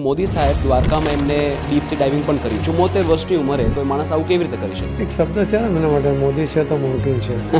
મોદી સાહેબ દ્વારકામાં એમને ડીપ સી ડાઇવિંગ પણ કરી ચુમ્મોતેર વર્ષની ઉંમરે તો માણસ આવું કેવી રીતે કરી શકે એક શબ્દ છે ને એના માટે મોદી છે તો મુમકિન છે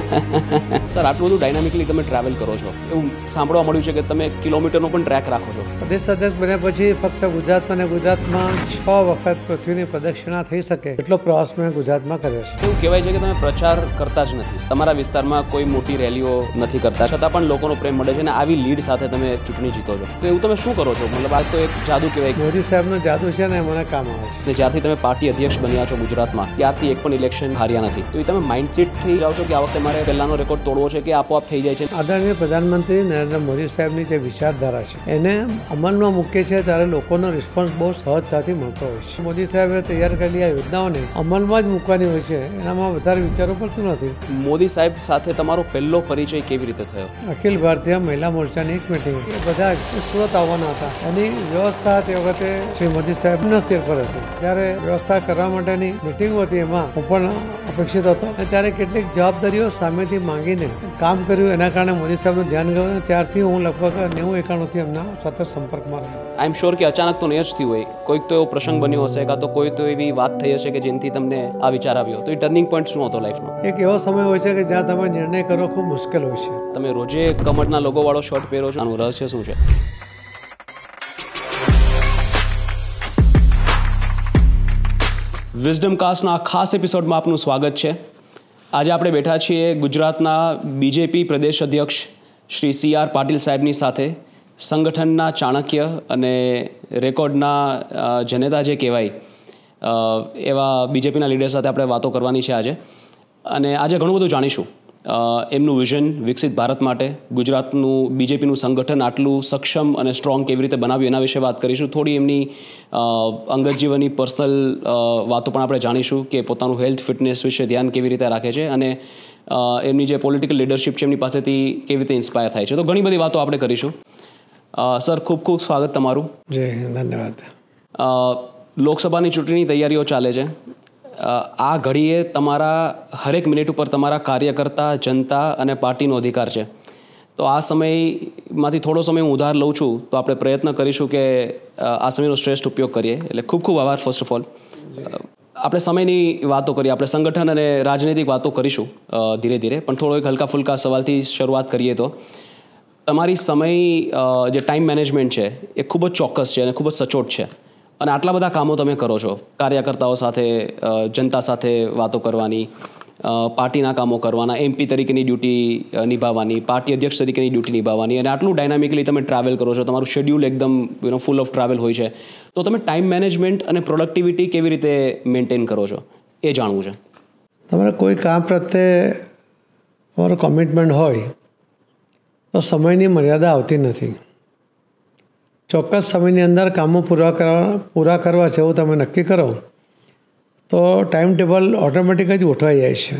સર આટલું બધું ડાયનામિકલી તમે ટ્રાવેલ કરો છો એવું સાંભળવા મળ્યું છે કે તમે કિલોમીટરનો પણ ટ્રેક રાખો છો પ્રદેશ અધ્યક્ષ બન્યા પછી ફક્ત ગુજરાતમાં ને ગુજરાતમાં છ વખત પૃથ્વીની પ્રદક્ષિણા થઈ શકે એટલો પ્રવાસ મેં ગુજરાતમાં કર્યો છે એવું કહેવાય છે કે તમે પ્રચાર કરતા જ નથી તમારા વિસ્તારમાં કોઈ મોટી રેલીઓ નથી કરતા છતાં પણ લોકોનો પ્રેમ મળે છે અને આવી લીડ સાથે તમે ચૂંટણી જીતો છો તો એવું તમે શું કરો છો મતલબ આ તો એક જાદુ શું કહેવાય મોદી સાહેબનો જાદુ છે ને મને કામ આવે છે જ્યારથી તમે પાર્ટી અધ્યક્ષ બન્યા છો ગુજરાતમાં ત્યારથી એક પણ ઇલેક્શન હાર્યા નથી તો એ તમે માઇન્ડસેટથી જાઓ છો કે આ વખતે મારે પહેલાનો રેકોર્ડ તોડવો છે કે આપોઆપ થઈ જાય છે આદરણીય પ્રધાનમંત્રી નરેન્દ્ર મોદી સાહેબની જે વિચારધારા છે એને અમલમાં મૂકે છે ત્યારે લોકોનો રિસ્પોન્સ બહુ સહજતાથી મળતો હોય છે મોદી સાહેબે તૈયાર કરેલી આ યોજનાઓને અમલમાં જ મૂકવાની હોય છે એનામાં વધારે વિચારો પડતું નથી મોદી સાહેબ સાથે તમારો પહેલો પરિચય કેવી રીતે થયો અખિલ ભારતીય મહિલા મોરચાની એક મિટિંગ બધા સુરત આવવાના હતા એની વ્યવસ્થા હતા તે વખતે શ્રી મોદી સાહેબ નસીર પર હતી ત્યારે વ્યવસ્થા કરવા માટેની મિટિંગ હતી એમાં હું પણ અપેક્ષિત હતો અને ત્યારે કેટલીક જવાબદારીઓ સામેથી માંગીને કામ કર્યું એના કારણે મોદી સાહેબનું ધ્યાન ગયું ત્યારથી હું લગભગ નેવું એકાણુંથી એમના સતત સંપર્કમાં રહ્યો આઈ એમ શ્યોર કે અચાનક તો નહીં જ થયું હોય કોઈક તો એવો પ્રસંગ બન્યો હશે કાં તો કોઈ તો એવી વાત થઈ હશે કે જેનાથી તમને આ વિચાર આવ્યો તો એ ટર્નિંગ પોઈન્ટ શું હતો લાઈફનો એક એવો સમય હોય છે કે જ્યાં તમે નિર્ણય કરો ખૂબ મુશ્કેલ હોય છે તમે રોજે કમરના લોગોવાળો શર્ટ પહેરો છો આનું રહસ્ય શું છે વિઝડમ કાસ્ટના ખાસ એપિસોડમાં આપનું સ્વાગત છે આજે આપણે બેઠા છીએ ગુજરાતના બીજેપી પ્રદેશ અધ્યક્ષ શ્રી સી આર પાટીલ સાહેબની સાથે સંગઠનના ચાણક્ય અને રેકોર્ડના જનેતા જે કહેવાય એવા બીજેપીના લીડર સાથે આપણે વાતો કરવાની છે આજે અને આજે ઘણું બધું જાણીશું એમનું વિઝન વિકસિત ભારત માટે ગુજરાતનું બીજેપીનું સંગઠન આટલું સક્ષમ અને સ્ટ્રોંગ કેવી રીતે બનાવ્યું એના વિશે વાત કરીશું થોડી એમની અંગત જીવનની પર્સનલ વાતો પણ આપણે જાણીશું કે પોતાનું હેલ્થ ફિટનેસ વિશે ધ્યાન કેવી રીતે રાખે છે અને એમની જે પોલિટિકલ લીડરશિપ છે એમની પાસેથી કેવી રીતે ઇન્સ્પાયર થાય છે તો ઘણી બધી વાતો આપણે કરીશું સર ખૂબ ખૂબ સ્વાગત તમારું જય ધન્યવાદ લોકસભાની ચૂંટણીની તૈયારીઓ ચાલે છે આ ઘડીએ તમારા હરેક મિનિટ ઉપર તમારા કાર્યકર્તા જનતા અને પાર્ટીનો અધિકાર છે તો આ સમયમાંથી થોડો સમય હું ઉધાર લઉં છું તો આપણે પ્રયત્ન કરીશું કે આ સમયનો શ્રેષ્ઠ ઉપયોગ કરીએ એટલે ખૂબ ખૂબ આભાર ફર્સ્ટ ઓફ ઓલ આપણે સમયની વાતો કરીએ આપણે સંગઠન અને રાજનૈતિક વાતો કરીશું ધીરે ધીરે પણ થોડો એક હલકા ફુલકા સવાલથી શરૂઆત કરીએ તો તમારી સમય જે ટાઈમ મેનેજમેન્ટ છે એ ખૂબ જ ચોક્કસ છે અને ખૂબ જ સચોટ છે અને આટલા બધા કામો તમે કરો છો કાર્યકર્તાઓ સાથે જનતા સાથે વાતો કરવાની પાર્ટીના કામો કરવાના એમપી તરીકેની ડ્યુટી નિભાવવાની પાર્ટી અધ્યક્ષ તરીકેની ડ્યુટી નિભાવવાની અને આટલું ડાયનામિકલી તમે ટ્રાવેલ કરો છો તમારું શેડ્યુલ એકદમ યુનો ફૂલ ઓફ ટ્રાવેલ હોય છે તો તમે ટાઈમ મેનેજમેન્ટ અને પ્રોડક્ટિવિટી કેવી રીતે મેન્ટેન કરો છો એ જાણવું છે તમારે કોઈ કામ પ્રત્યે તમારું કમિટમેન્ટ હોય તો સમયની મર્યાદા આવતી નથી ચોક્કસ સમયની અંદર કામો પૂરા કરવા પૂરા કરવા છે એવું તમે નક્કી કરો તો ટાઈમ ટેબલ ઓટોમેટિક જ ગોઠવાઈ જાય છે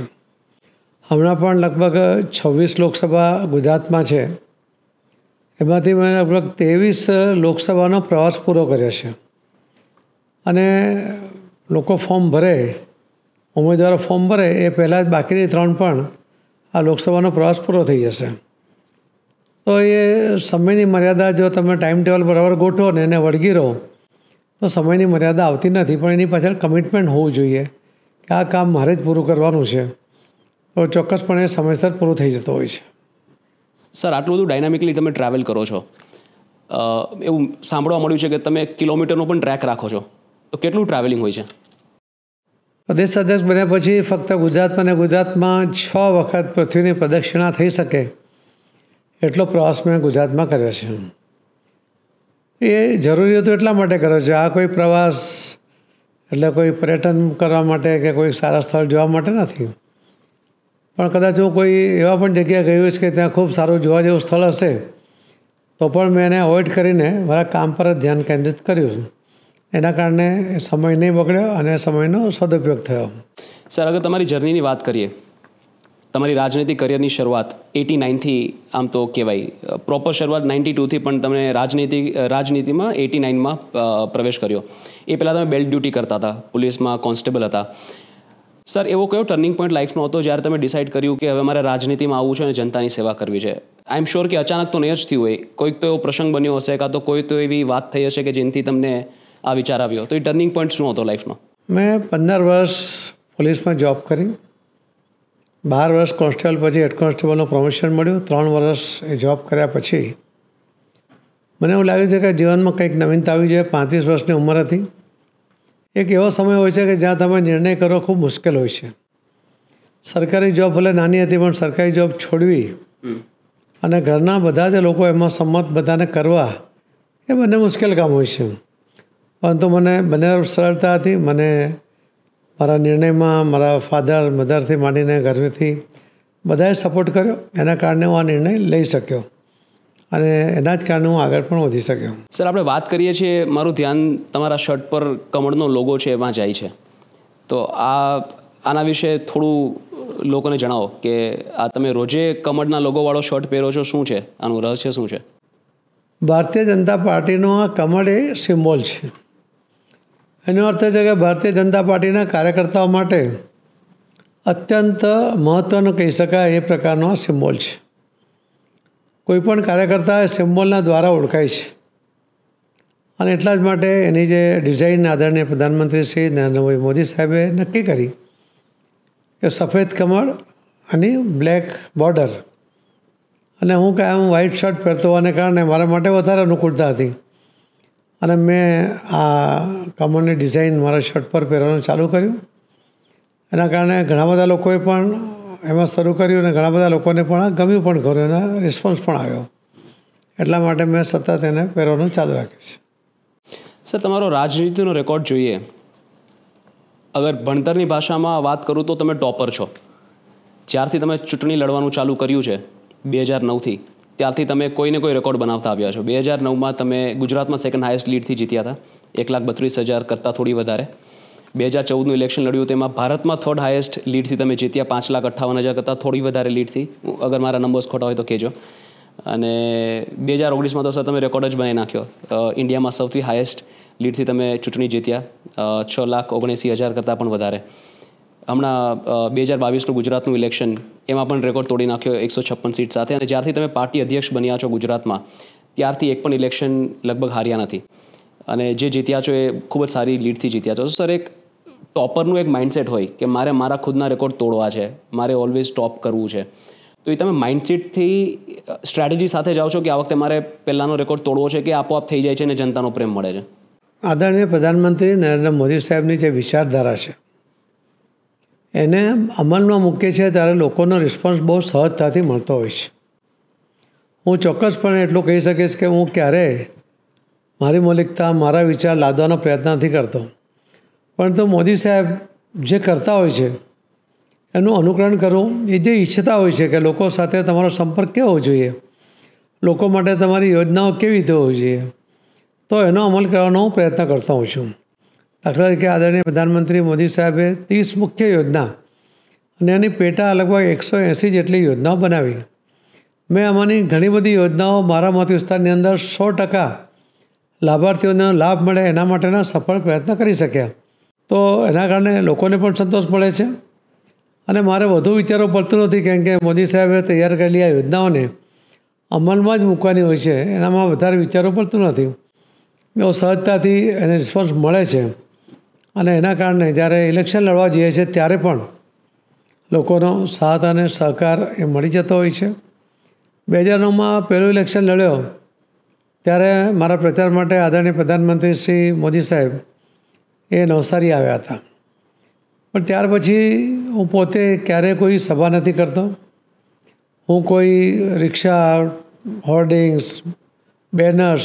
હમણાં પણ લગભગ છવ્વીસ લોકસભા ગુજરાતમાં છે એમાંથી મેં લગભગ ત્રેવીસ લોકસભાનો પ્રવાસ પૂરો કર્યો છે અને લોકો ફોર્મ ભરે ઉમેદવારો ફોર્મ ભરે એ પહેલાં જ બાકીની ત્રણ પણ આ લોકસભાનો પ્રવાસ પૂરો થઈ જશે તો એ સમયની મર્યાદા જો તમે ટાઈમ ટેબલ બરાબર ગોઠો ને એને વળગી રહો તો સમયની મર્યાદા આવતી નથી પણ એની પાછળ કમિટમેન્ટ હોવું જોઈએ કે આ કામ મારે જ પૂરું કરવાનું છે તો ચોક્કસપણે સમયસર પૂરું થઈ જતું હોય છે સર આટલું બધું ડાયનામિકલી તમે ટ્રાવેલ કરો છો એવું સાંભળવા મળ્યું છે કે તમે કિલોમીટરનો પણ ટ્રેક રાખો છો તો કેટલું ટ્રાવેલિંગ હોય છે પ્રદેશ અધ્યક્ષ બન્યા પછી ફક્ત ગુજરાતમાં ને ગુજરાતમાં છ વખત પૃથ્વીની પ્રદક્ષિણા થઈ શકે એટલો પ્રવાસ મેં ગુજરાતમાં કર્યો છે એ જરૂરી હતું એટલા માટે કર્યો છે આ કોઈ પ્રવાસ એટલે કોઈ પર્યટન કરવા માટે કે કોઈ સારા સ્થળ જોવા માટે નથી પણ કદાચ હું કોઈ એવા પણ જગ્યાએ ગયું છે કે ત્યાં ખૂબ સારું જોવા જેવું સ્થળ હશે તો પણ મેં એને અવોઇડ કરીને મારા કામ પર જ ધ્યાન કેન્દ્રિત કર્યું એના કારણે સમય નહીં બગડ્યો અને સમયનો સદુપયોગ થયો સર અગર તમારી જર્નીની વાત કરીએ તમારી રાજનૈતિક કરિયરની શરૂઆત એટી નાઇનથી આમ તો કહેવાય પ્રોપર શરૂઆત નાઇન્ટી ટુથી પણ તમે રાજનીતિ રાજનીતિમાં એટી નાઇનમાં પ્રવેશ કર્યો એ પહેલાં તમે બેલ્ટ ડ્યુટી કરતા હતા પોલીસમાં કોન્સ્ટેબલ હતા સર એવો કયો ટર્નિંગ પોઈન્ટ લાઈફનો હતો જ્યારે તમે ડિસાઇડ કર્યું કે હવે મારે રાજનીતિમાં આવવું છે અને જનતાની સેવા કરવી છે આઈ એમ શ્યોર કે અચાનક તો નહીં જ થયું હોય કોઈક તો એવો પ્રસંગ બન્યો હશે કાં તો કોઈ તો એવી વાત થઈ હશે કે જેનાથી તમને આ વિચાર આવ્યો તો એ ટર્નિંગ પોઈન્ટ શું હતો લાઈફનો મેં પંદર વર્ષ પોલીસમાં જોબ કરી બાર વર્ષ કોન્સ્ટેબલ પછી હેડ કોન્સ્ટેબલનું પ્રમોશન મળ્યું ત્રણ વર્ષ એ જોબ કર્યા પછી મને એવું લાગ્યું છે કે જીવનમાં કંઈક નવીનતા આવી જોઈએ પાંત્રીસ વર્ષની ઉંમર હતી એક એવો સમય હોય છે કે જ્યાં તમે નિર્ણય કરો ખૂબ મુશ્કેલ હોય છે સરકારી જોબ ભલે નાની હતી પણ સરકારી જોબ છોડવી અને ઘરના બધા જ લોકો એમાં સંમત બધાને કરવા એ બંને મુશ્કેલ કામ હોય છે પરંતુ મને બંને સરળતાથી મને મારા નિર્ણયમાં મારા ફાધર મધરથી માંડીને ઘરેથી બધાએ સપોર્ટ કર્યો એના કારણે હું આ નિર્ણય લઈ શક્યો અને એના જ કારણે હું આગળ પણ વધી શક્યો સર આપણે વાત કરીએ છીએ મારું ધ્યાન તમારા શર્ટ પર કમળનો લોગો છે એમાં જાય છે તો આ આના વિશે થોડું લોકોને જણાવો કે આ તમે રોજે કમળના લોગોવાળો શર્ટ પહેરો છો શું છે આનું રહસ્ય શું છે ભારતીય જનતા પાર્ટીનો આ કમળ એ સિમ્બોલ છે એનો અર્થ છે કે ભારતીય જનતા પાર્ટીના કાર્યકર્તાઓ માટે અત્યંત મહત્ત્વનું કહી શકાય એ પ્રકારનો સિમ્બોલ છે કોઈપણ કાર્યકર્તા એ સિમ્બોલના દ્વારા ઓળખાય છે અને એટલા જ માટે એની જે ડિઝાઇન આદરણીય પ્રધાનમંત્રી શ્રી નરેન્દ્ર મોદી સાહેબે નક્કી કરી કે સફેદ કમળ અને બ્લેક બોર્ડર અને હું કાયમ વ્હાઇટ શર્ટ પહેરતો હોવાને કારણે મારા માટે વધારે અનુકૂળતા હતી અને મેં આ કમરની ડિઝાઇન મારા શર્ટ પર પહેરવાનું ચાલુ કર્યું એના કારણે ઘણા બધા લોકોએ પણ એમાં શરૂ કર્યું અને ઘણા બધા લોકોને પણ ગમ્યું પણ ખરું એના રિસ્પોન્સ પણ આવ્યો એટલા માટે મેં સતત એને પહેરવાનું ચાલુ રાખ્યું છે સર તમારો રાજનીતિનો રેકોર્ડ જોઈએ અગર ભણતરની ભાષામાં વાત કરું તો તમે ટોપર છો જ્યારથી તમે ચૂંટણી લડવાનું ચાલુ કર્યું છે બે હજાર નવથી ત્યારથી તમે કોઈને કોઈ રેકોર્ડ બનાવતા આવ્યા છો બે હજાર નવમાં તમે ગુજરાતમાં સેકન્ડ હાઈએસ્ટ લીડથી જીત્યા હતા એક લાખ બત્રીસ હજાર કરતાં થોડી વધારે બે હજાર ચૌદનું ઇલેક્શન લડ્યું તેમાં ભારતમાં થર્ડ હાઈએસ્ટ લીડથી તમે જીત્યા પાંચ લાખ અઠ્ઠાવન હજાર કરતાં થોડી વધારે લીડથી અગર મારા નંબર્સ ખોટા હોય તો કહેજો અને બે હજાર ઓગણીસમાં તો સર તમે રેકોર્ડ જ બનાવી નાખ્યો ઇન્ડિયામાં સૌથી હાઈએસ્ટ લીડથી તમે ચૂંટણી જીત્યા છ લાખ ઓગણએંસી હજાર કરતાં પણ વધારે હમણાં બે હજાર બાવીસનું ગુજરાતનું ઇલેક્શન એમાં પણ રેકોર્ડ તોડી નાખ્યો એકસો છપ્પન સીટ સાથે અને જ્યારથી તમે પાર્ટી અધ્યક્ષ બન્યા છો ગુજરાતમાં ત્યારથી એક પણ ઇલેક્શન લગભગ હાર્યા નથી અને જે જીત્યા છો એ ખૂબ જ સારી લીડથી જીત્યા છો સર એક ટોપરનું એક માઇન્ડસેટ હોય કે મારે મારા ખુદના રેકોર્ડ તોડવા છે મારે ઓલવેઝ ટોપ કરવું છે તો એ તમે માઇન્ડસેટથી સ્ટ્રેટેજી સાથે જાઓ છો કે આ વખતે મારે પહેલાંનો રેકોર્ડ તોડવો છે કે આપોઆપ થઈ જાય છે અને જનતાનો પ્રેમ મળે છે આદરણીય પ્રધાનમંત્રી નરેન્દ્ર મોદી સાહેબની જે વિચારધારા છે એને અમલમાં મૂકીએ છીએ ત્યારે લોકોનો રિસ્પોન્સ બહુ સહજતાથી મળતો હોય છે હું ચોક્કસપણે એટલું કહી શકીશ કે હું ક્યારે મારી મૌલિકતા મારા વિચાર લાદવાનો પ્રયત્ન નથી કરતો પરંતુ મોદી સાહેબ જે કરતા હોય છે એનું અનુકરણ કરવું એ જે ઈચ્છતા હોય છે કે લોકો સાથે તમારો સંપર્ક કેવો જોઈએ લોકો માટે તમારી યોજનાઓ કેવી રીતે હોવી જોઈએ તો એનો અમલ કરવાનો હું પ્રયત્ન કરતો હોઉં છું દાખલા તરીકે આદરણીય પ્રધાનમંત્રી મોદી સાહેબે ત્રીસ મુખ્ય યોજના અને એની પેટા લગભગ એકસો એંસી જેટલી યોજનાઓ બનાવી મેં આમાંની ઘણી બધી યોજનાઓ મારા મત વિસ્તારની અંદર સો ટકા લાભાર્થીઓને લાભ મળે એના માટેના સફળ પ્રયત્ન કરી શક્યા તો એના કારણે લોકોને પણ સંતોષ મળે છે અને મારે વધુ વિચારો પડતું નથી કેમ કે મોદી સાહેબે તૈયાર કરેલી આ યોજનાઓને અમલમાં જ મૂકવાની હોય છે એનામાં વધારે વિચારો પડતું નથી બહુ સહજતાથી એને રિસ્પોન્સ મળે છે અને એના કારણે જ્યારે ઇલેક્શન લડવા જઈએ છીએ ત્યારે પણ લોકોનો સાથ અને સહકાર એ મળી જતો હોય છે બે હજાર નવમાં પહેલું ઇલેક્શન લડ્યો ત્યારે મારા પ્રચાર માટે આદરણીય પ્રધાનમંત્રી શ્રી મોદી સાહેબ એ નવસારી આવ્યા હતા પણ ત્યાર પછી હું પોતે ક્યારેય કોઈ સભા નથી કરતો હું કોઈ રિક્ષા હોર્ડિંગ્સ બેનર્સ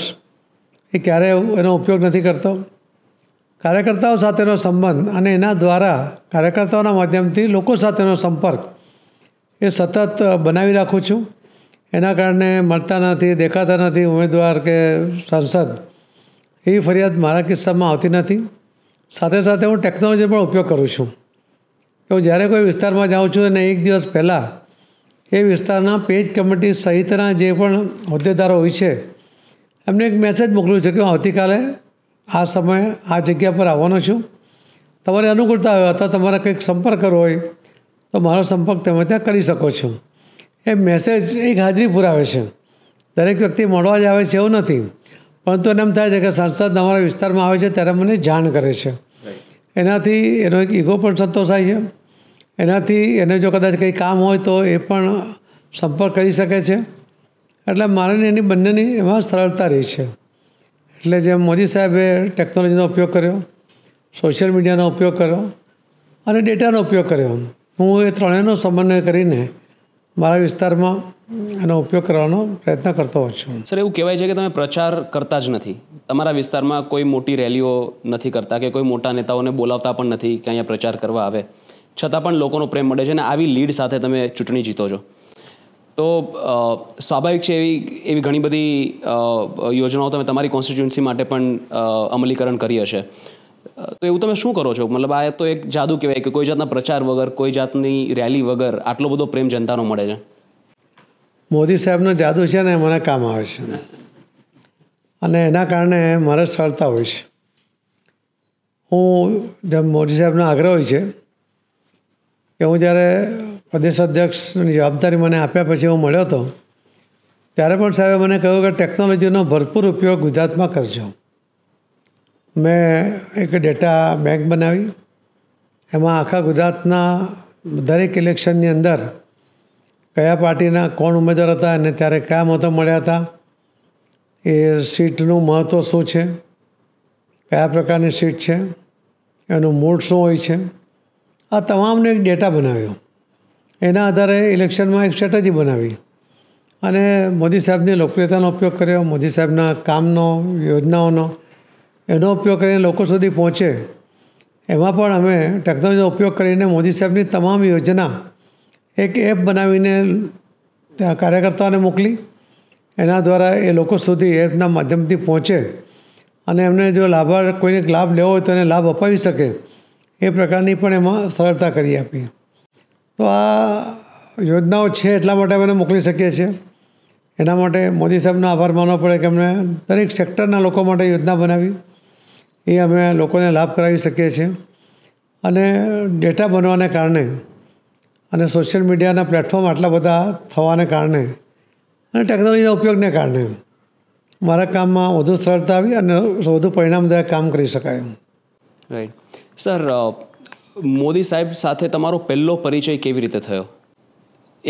એ ક્યારેય એનો ઉપયોગ નથી કરતો કાર્યકર્તાઓ સાથેનો સંબંધ અને એના દ્વારા કાર્યકર્તાઓના માધ્યમથી લોકો સાથેનો સંપર્ક એ સતત બનાવી રાખું છું એના કારણે મળતા નથી દેખાતા નથી ઉમેદવાર કે સાંસદ એ ફરિયાદ મારા કિસ્સામાં આવતી નથી સાથે સાથે હું ટેકનોલોજી પણ ઉપયોગ કરું છું કે હું જ્યારે કોઈ વિસ્તારમાં જાઉં છું અને એક દિવસ પહેલાં એ વિસ્તારના પેજ કમિટી સહિતના જે પણ હોદ્દેદારો હોય છે એમને એક મેસેજ મોકલું છે કે હું આવતીકાલે આ સમયે આ જગ્યા પર આવવાનો છું તમારી અનુકૂળતા હોય અથવા તમારા કંઈક સંપર્ક કરવો હોય તો મારો સંપર્ક તમે ત્યાં કરી શકો છો એ મેસેજ એક હાજરી પુરાવે છે દરેક વ્યક્તિ મળવા જ આવે છે એવું નથી પરંતુ એને એમ થાય છે કે સાંસદ અમારા વિસ્તારમાં આવે છે ત્યારે મને જાણ કરે છે એનાથી એનો એક ઈગો પણ સંતોષાય છે એનાથી એને જો કદાચ કંઈ કામ હોય તો એ પણ સંપર્ક કરી શકે છે એટલે મારે એની બંનેની એમાં સરળતા રહી છે એટલે જેમ મોદી સાહેબે ટેકનોલોજીનો ઉપયોગ કર્યો સોશિયલ મીડિયાનો ઉપયોગ કર્યો અને ડેટાનો ઉપયોગ કર્યો હું એ ત્રણેયનો સમન્વય કરીને મારા વિસ્તારમાં એનો ઉપયોગ કરવાનો પ્રયત્ન કરતો હોઉં છું સર એવું કહેવાય છે કે તમે પ્રચાર કરતા જ નથી તમારા વિસ્તારમાં કોઈ મોટી રેલીઓ નથી કરતા કે કોઈ મોટા નેતાઓને બોલાવતા પણ નથી કે અહીંયા પ્રચાર કરવા આવે છતાં પણ લોકોનો પ્રેમ મળે છે અને આવી લીડ સાથે તમે ચૂંટણી જીતો છો તો સ્વાભાવિક છે એવી એવી ઘણી બધી યોજનાઓ તમે તમારી કોન્સ્ટિટ્યુન્સી માટે પણ અમલીકરણ કરી હશે તો એવું તમે શું કરો છો મતલબ આ તો એક જાદુ કહેવાય કે કોઈ જાતના પ્રચાર વગર કોઈ જાતની રેલી વગર આટલો બધો પ્રેમ જનતાનો મળે છે મોદી સાહેબનો જાદુ છે ને મને કામ આવે છે અને એના કારણે મારે સરળતા હોય છે હું જેમ મોદી સાહેબનો આગ્રહ હોય છે કે હું જ્યારે પ્રદેશ અધ્યક્ષની જવાબદારી મને આપ્યા પછી હું મળ્યો હતો ત્યારે પણ સાહેબે મને કહ્યું કે ટેકનોલોજીનો ભરપૂર ઉપયોગ ગુજરાતમાં કરજો મેં એક ડેટા બેંક બનાવી એમાં આખા ગુજરાતના દરેક ઇલેક્શનની અંદર કયા પાર્ટીના કોણ ઉમેદવાર હતા અને ત્યારે કયા મતો મળ્યા હતા એ સીટનું મહત્ત્વ શું છે કયા પ્રકારની સીટ છે એનું મૂળ શું હોય છે આ તમામને એક ડેટા બનાવ્યો એના આધારે ઇલેક્શનમાં એક સ્ટ્રેટેજી બનાવી અને મોદી સાહેબની લોકપ્રિયતાનો ઉપયોગ કર્યો મોદી સાહેબના કામનો યોજનાઓનો એનો ઉપયોગ કરીને લોકો સુધી પહોંચે એમાં પણ અમે ટેકનોલોજીનો ઉપયોગ કરીને મોદી સાહેબની તમામ યોજના એક એપ બનાવીને કાર્યકર્તાઓને મોકલી એના દ્વારા એ લોકો સુધી એપના માધ્યમથી પહોંચે અને એમને જો લાભાર કોઈને લાભ લેવો હોય તો એને લાભ અપાવી શકે એ પ્રકારની પણ એમાં સરળતા કરી આપી તો આ યોજનાઓ છે એટલા માટે અમે મોકલી શકીએ છીએ એના માટે મોદી સાહેબનો આભાર માનવો પડે કે અમને દરેક સેક્ટરના લોકો માટે યોજના બનાવી એ અમે લોકોને લાભ કરાવી શકીએ છીએ અને ડેટા બનવાને કારણે અને સોશિયલ મીડિયાના પ્લેટફોર્મ આટલા બધા થવાને કારણે અને ટેકનોલોજીના ઉપયોગને કારણે મારા કામમાં વધુ સરળતા આવી અને વધુ પરિણામદાયક કામ કરી શકાય રાઈટ સર મોદી સાહેબ સાથે તમારો પહેલો પરિચય કેવી રીતે થયો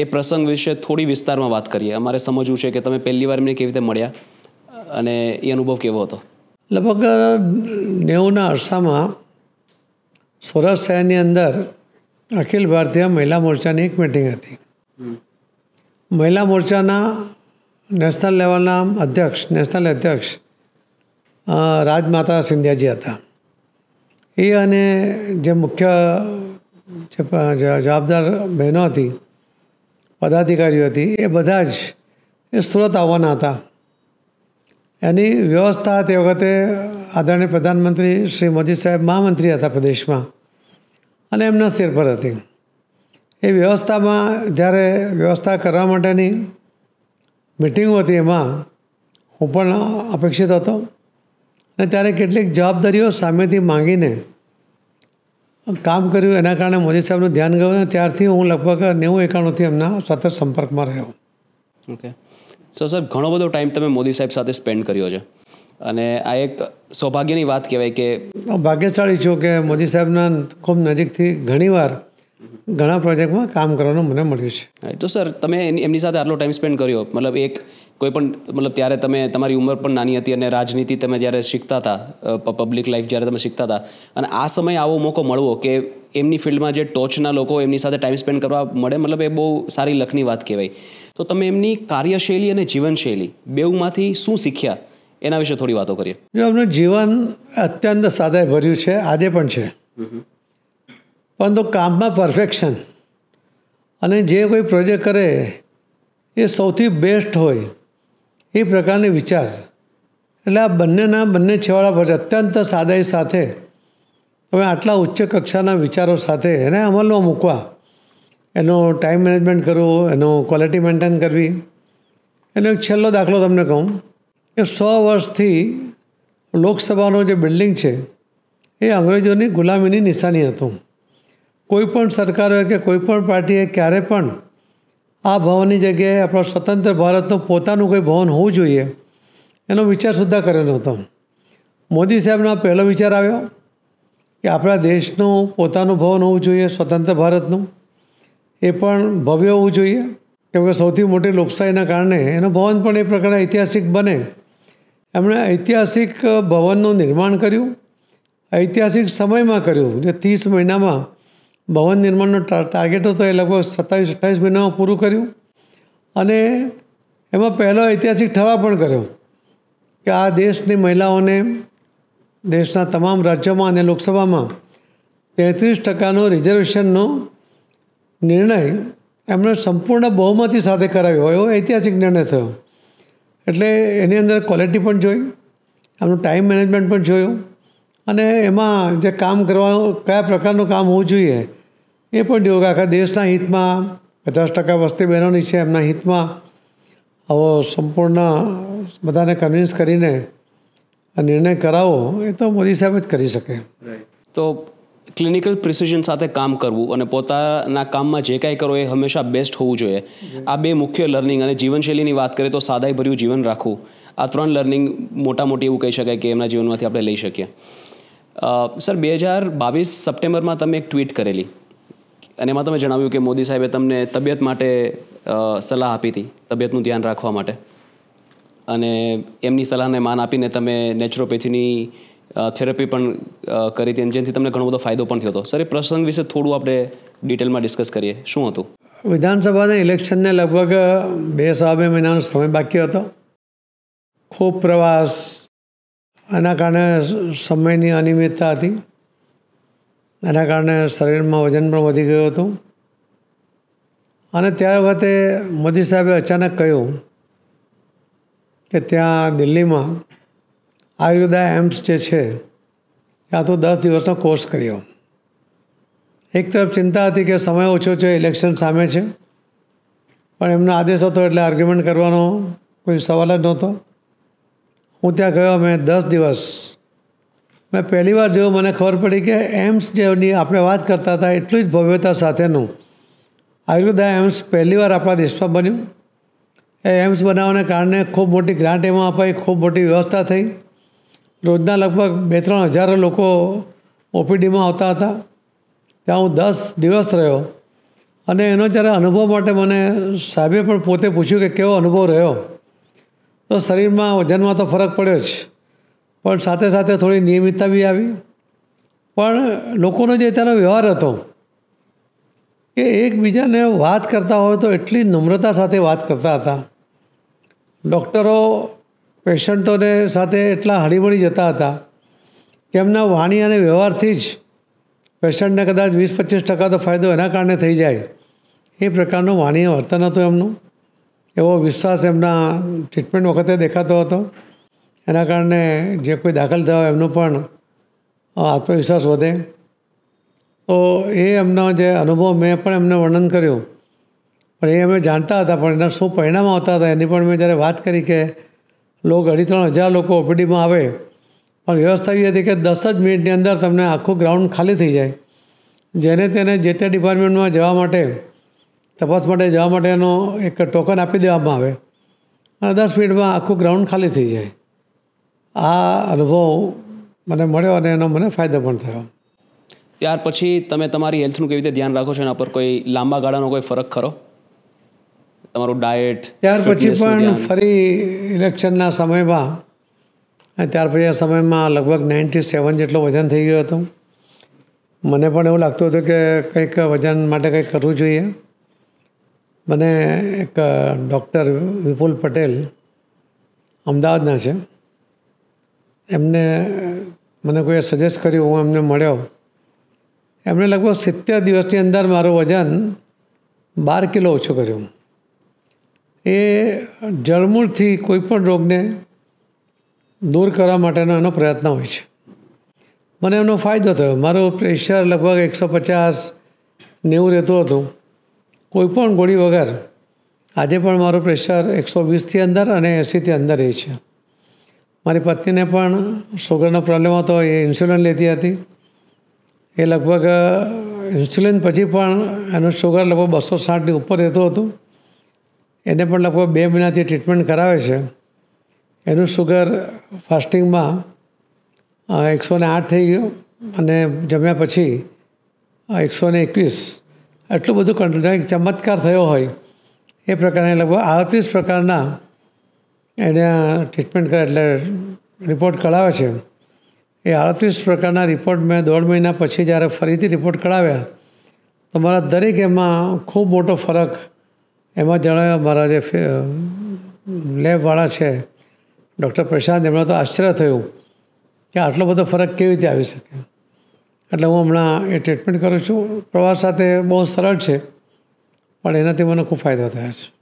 એ પ્રસંગ વિશે થોડી વિસ્તારમાં વાત કરીએ અમારે સમજવું છે કે તમે પહેલી વાર એમને કેવી રીતે મળ્યા અને એ અનુભવ કેવો હતો લગભગ નેવુંના અરસામાં સૌરાષ્ટ્ર શહેરની અંદર અખિલ ભારતીય મહિલા મોરચાની એક મિટિંગ હતી મહિલા મોરચાના નેશનલ લેવલના અધ્યક્ષ નેશનલ અધ્યક્ષ રાજમાતા સિંધિયાજી હતા એ અને જે મુખ્ય જવાબદાર બહેનો હતી પદાધિકારીઓ હતી એ બધા જ એ સુરત આવવાના હતા એની વ્યવસ્થા તે વખતે આદરણીય પ્રધાનમંત્રી શ્રી મોદી સાહેબ મહામંત્રી હતા પ્રદેશમાં અને એમના સિર પર હતી એ વ્યવસ્થામાં જ્યારે વ્યવસ્થા કરવા માટેની મિટિંગ હતી એમાં હું પણ અપેક્ષિત હતો ને ત્યારે કેટલીક જવાબદારીઓ સામેથી માંગીને કામ કર્યું એના કારણે મોદી સાહેબનું ધ્યાન ગયું અને ત્યારથી હું લગભગ નેવું એકાણુંથી એમના સતત સંપર્કમાં રહ્યો ઓકે સો સર ઘણો બધો ટાઈમ તમે મોદી સાહેબ સાથે સ્પેન્ડ કર્યો છે અને આ એક સૌભાગ્યની વાત કહેવાય કે ભાગ્યશાળી છું કે મોદી સાહેબના ખૂબ નજીકથી ઘણીવાર ઘણા પ્રોજેક્ટમાં કામ કરવાનું મને મળ્યું છે તો સર તમે એમની સાથે આટલો ટાઈમ સ્પેન્ડ કર્યો મતલબ એક કોઈ પણ મતલબ ત્યારે તમે તમારી ઉંમર પણ નાની હતી અને રાજનીતિ તમે જ્યારે શીખતા હતા પબ્લિક લાઈફ જ્યારે તમે શીખતા હતા અને આ સમયે આવો મોકો મળવો કે એમની ફિલ્ડમાં જે ટોચના લોકો એમની સાથે ટાઈમ સ્પેન્ડ કરવા મળે મતલબ એ બહુ સારી લખની વાત કહેવાય તો તમે એમની કાર્યશૈલી અને જીવનશૈલી બેઉમાંથી શું શીખ્યા એના વિશે થોડી વાતો કરીએ જો એમનું જીવન અત્યંત સાદાય ભર્યું છે આજે પણ છે પરંતુ કામમાં પરફેક્શન અને જે કોઈ પ્રોજેક્ટ કરે એ સૌથી બેસ્ટ હોય એ પ્રકારની વિચાર એટલે આ બંનેના બંને છેવાડા પર અત્યંત સાદાઈ સાથે તમે આટલા ઉચ્ચ કક્ષાના વિચારો સાથે એને અમલમાં મૂકવા એનો ટાઈમ મેનેજમેન્ટ કરવો એનો ક્વોલિટી મેન્ટેન કરવી એનો એક છેલ્લો દાખલો તમને કહું કે સો વર્ષથી લોકસભાનું જે બિલ્ડિંગ છે એ અંગ્રેજોની ગુલામીની નિશાની હતું કોઈ પણ સરકારે કે કોઈ પણ પાર્ટીએ ક્યારે પણ આ ભવનની જગ્યાએ આપણો સ્વતંત્ર ભારતનું પોતાનું કોઈ ભવન હોવું જોઈએ એનો વિચાર સુદ્ધા કરેલો હતો મોદી સાહેબનો પહેલો વિચાર આવ્યો કે આપણા દેશનું પોતાનું ભવન હોવું જોઈએ સ્વતંત્ર ભારતનું એ પણ ભવ્ય હોવું જોઈએ કેમકે સૌથી મોટી લોકશાહીના કારણે એનું ભવન પણ એ પ્રકારે ઐતિહાસિક બને એમણે ઐતિહાસિક ભવનનું નિર્માણ કર્યું ઐતિહાસિક સમયમાં કર્યું જે ત્રીસ મહિનામાં ભવન નિર્માણનો ટાર્ગેટ હતો એ લગભગ સત્તાવીસ અઠ્ઠાવીસ મહિનામાં પૂરું કર્યું અને એમાં પહેલો ઐતિહાસિક ઠરાવ પણ કર્યો કે આ દેશની મહિલાઓને દેશના તમામ રાજ્યોમાં અને લોકસભામાં તેત્રીસ ટકાનો રિઝર્વેશનનો નિર્ણય એમણે સંપૂર્ણ બહુમતી સાથે કરાવ્યો એવો ઐતિહાસિક નિર્ણય થયો એટલે એની અંદર ક્વોલિટી પણ જોઈ એમનું ટાઈમ મેનેજમેન્ટ પણ જોયું અને એમાં જે કામ કરવાનું કયા પ્રકારનું કામ હોવું જોઈએ એ પણ યોગ આખા દેશના હિતમાં પચાસ ટકા વસ્તી બહેનોની છે એમના હિતમાં આવો સંપૂર્ણ બધાને કન્વિન્સ કરીને આ નિર્ણય કરાવો એ તો મોદી સાહેબ જ કરી શકે તો ક્લિનિકલ પ્રિસિઝન સાથે કામ કરવું અને પોતાના કામમાં જે કાંઈ કરો એ હંમેશા બેસ્ટ હોવું જોઈએ આ બે મુખ્ય લર્નિંગ અને જીવનશૈલીની વાત કરીએ તો સાદાઈભર્યું જીવન રાખવું આ ત્રણ લર્નિંગ મોટા મોટી એવું કહી શકાય કે એમના જીવનમાંથી આપણે લઈ શકીએ સર બે હજાર બાવીસ સપ્ટેમ્બરમાં તમે એક ટ્વીટ કરેલી અને એમાં તમે જણાવ્યું કે મોદી સાહેબે તમને તબિયત માટે સલાહ આપી હતી તબિયતનું ધ્યાન રાખવા માટે અને એમની સલાહને માન આપીને તમે નેચરોપેથીની થેરપી પણ કરી હતી જેનાથી તમને ઘણો બધો ફાયદો પણ થયો હતો સર એ પ્રસંગ વિશે થોડું આપણે ડિટેલમાં ડિસ્કસ કરીએ શું હતું વિધાનસભાના ઇલેક્શનને લગભગ બે સવા બે મહિનાનો સમય બાકી હતો ખૂબ પ્રવાસ આના કારણે સમયની અનિયમિતતા હતી એના કારણે શરીરમાં વજન પણ વધી ગયું હતું અને ત્યાર વખતે મોદી સાહેબે અચાનક કહ્યું કે ત્યાં દિલ્હીમાં આયુર્વેદા એમ્સ જે છે ત્યાં તો દસ દિવસનો કોર્સ કર્યો એક તરફ ચિંતા હતી કે સમય ઓછો છે ઇલેક્શન સામે છે પણ એમનો આદેશ હતો એટલે આર્ગ્યુમેન્ટ કરવાનો કોઈ સવાલ જ નહોતો હું ત્યાં ગયો મેં દસ દિવસ મેં પહેલીવાર જોયું મને ખબર પડી કે એમ્સ જેની આપણે વાત કરતા હતા એટલું જ ભવ્યતા સાથેનું આયુર્વેદા એમ્સ પહેલીવાર આપણા દેશમાં બન્યું એ એમ્સ બનાવવાને કારણે ખૂબ મોટી ગ્રાન્ટ એમાં અપાઈ ખૂબ મોટી વ્યવસ્થા થઈ રોજના લગભગ બે ત્રણ હજાર લોકો ઓપીડીમાં આવતા હતા ત્યાં હું દસ દિવસ રહ્યો અને એનો જ્યારે અનુભવ માટે મને સાહેબે પણ પોતે પૂછ્યું કે કેવો અનુભવ રહ્યો તો શરીરમાં વજનમાં તો ફરક પડ્યો જ પણ સાથે સાથે થોડી નિયમિતતા બી આવી પણ લોકોનો જે ત્યાંનો વ્યવહાર હતો કે એકબીજાને વાત કરતા હોય તો એટલી નમ્રતા સાથે વાત કરતા હતા ડૉક્ટરો પેશન્ટોને સાથે એટલા હળીમળી જતા હતા કે એમના વાણી અને વ્યવહારથી જ પેશન્ટને કદાચ વીસ પચીસ ટકા તો ફાયદો એના કારણે થઈ જાય એ પ્રકારનું વાણીય વર્તન હતું એમનું એવો વિશ્વાસ એમના ટ્રીટમેન્ટ વખતે દેખાતો હતો એના કારણે જે કોઈ દાખલ થયા હોય એમનો પણ આત્મવિશ્વાસ વધે તો એ એમનો જે અનુભવ મેં પણ એમને વર્ણન કર્યું પણ એ અમે જાણતા હતા પણ એના શું પરિણામ આવતા હતા એની પણ મેં જ્યારે વાત કરી કે લોક અઢી ત્રણ હજાર લોકો ઓપીડીમાં આવે પણ વ્યવસ્થા એવી હતી કે દસ જ મિનિટની અંદર તમને આખું ગ્રાઉન્ડ ખાલી થઈ જાય જેને તેને જે તે ડિપાર્ટમેન્ટમાં જવા માટે તપાસ માટે જવા માટેનો એક ટોકન આપી દેવામાં આવે અને દસ મિનિટમાં આખું ગ્રાઉન્ડ ખાલી થઈ જાય આ અનુભવ મને મળ્યો અને એનો મને ફાયદો પણ થયો ત્યાર પછી તમે તમારી હેલ્થનું કેવી રીતે ધ્યાન રાખો છો એના પર કોઈ લાંબા ગાળાનો કોઈ ફરક ખરો તમારું ડાયટ ત્યાર પછી પણ ફરી ઇલેક્શનના સમયમાં ત્યાર પછી આ સમયમાં લગભગ નાઇન્ટી સેવન જેટલું વજન થઈ ગયું હતું મને પણ એવું લાગતું હતું કે કંઈક વજન માટે કંઈક કરવું જોઈએ મને એક ડૉક્ટર વિપુલ પટેલ અમદાવાદના છે એમને મને કોઈએ સજેસ્ટ કર્યું હું એમને મળ્યો એમણે લગભગ સિત્તેર દિવસની અંદર મારું વજન બાર કિલો ઓછું કર્યું એ જળમૂળથી કોઈપણ રોગને દૂર કરવા માટેનો એનો પ્રયત્ન હોય છે મને એનો ફાયદો થયો મારું પ્રેશર લગભગ એકસો પચાસ નેવું રહેતું હતું કોઈપણ ગોળી વગર આજે પણ મારું પ્રેશર એકસો વીસથી અંદર અને એંસીથી અંદર રહે છે મારી પત્નીને પણ સુગરનો પ્રોબ્લેમ હતો એ ઇન્સ્યુલિન લેતી હતી એ લગભગ ઇન્સ્યુલિન પછી પણ એનું સુગર લગભગ બસો સાઠની ઉપર રહેતું હતું એને પણ લગભગ બે મહિનાથી ટ્રીટમેન્ટ કરાવે છે એનું સુગર ફાસ્ટિંગમાં એકસો ને આઠ થઈ ગયું અને જમ્યા પછી એકસો ને એકવીસ એટલું બધું કંટ્રોલ ચમત્કાર થયો હોય એ પ્રકારના લગભગ આડત્રીસ પ્રકારના એને ટ્રીટમેન્ટ કરે એટલે રિપોર્ટ કઢાવે છે એ આડત્રીસ પ્રકારના રિપોર્ટ મેં દોઢ મહિના પછી જ્યારે ફરીથી રિપોર્ટ કઢાવ્યા તો મારા દરેક એમાં ખૂબ મોટો ફરક એમાં જણાવ્યા મારા જે લેબવાળા છે ડૉક્ટર પ્રશાંત એમણે તો આશ્ચર્ય થયું કે આટલો બધો ફરક કેવી રીતે આવી શકે એટલે હું હમણાં એ ટ્રીટમેન્ટ કરું છું પ્રવાસ સાથે બહુ સરળ છે પણ એનાથી મને ખૂબ ફાયદો થયા છે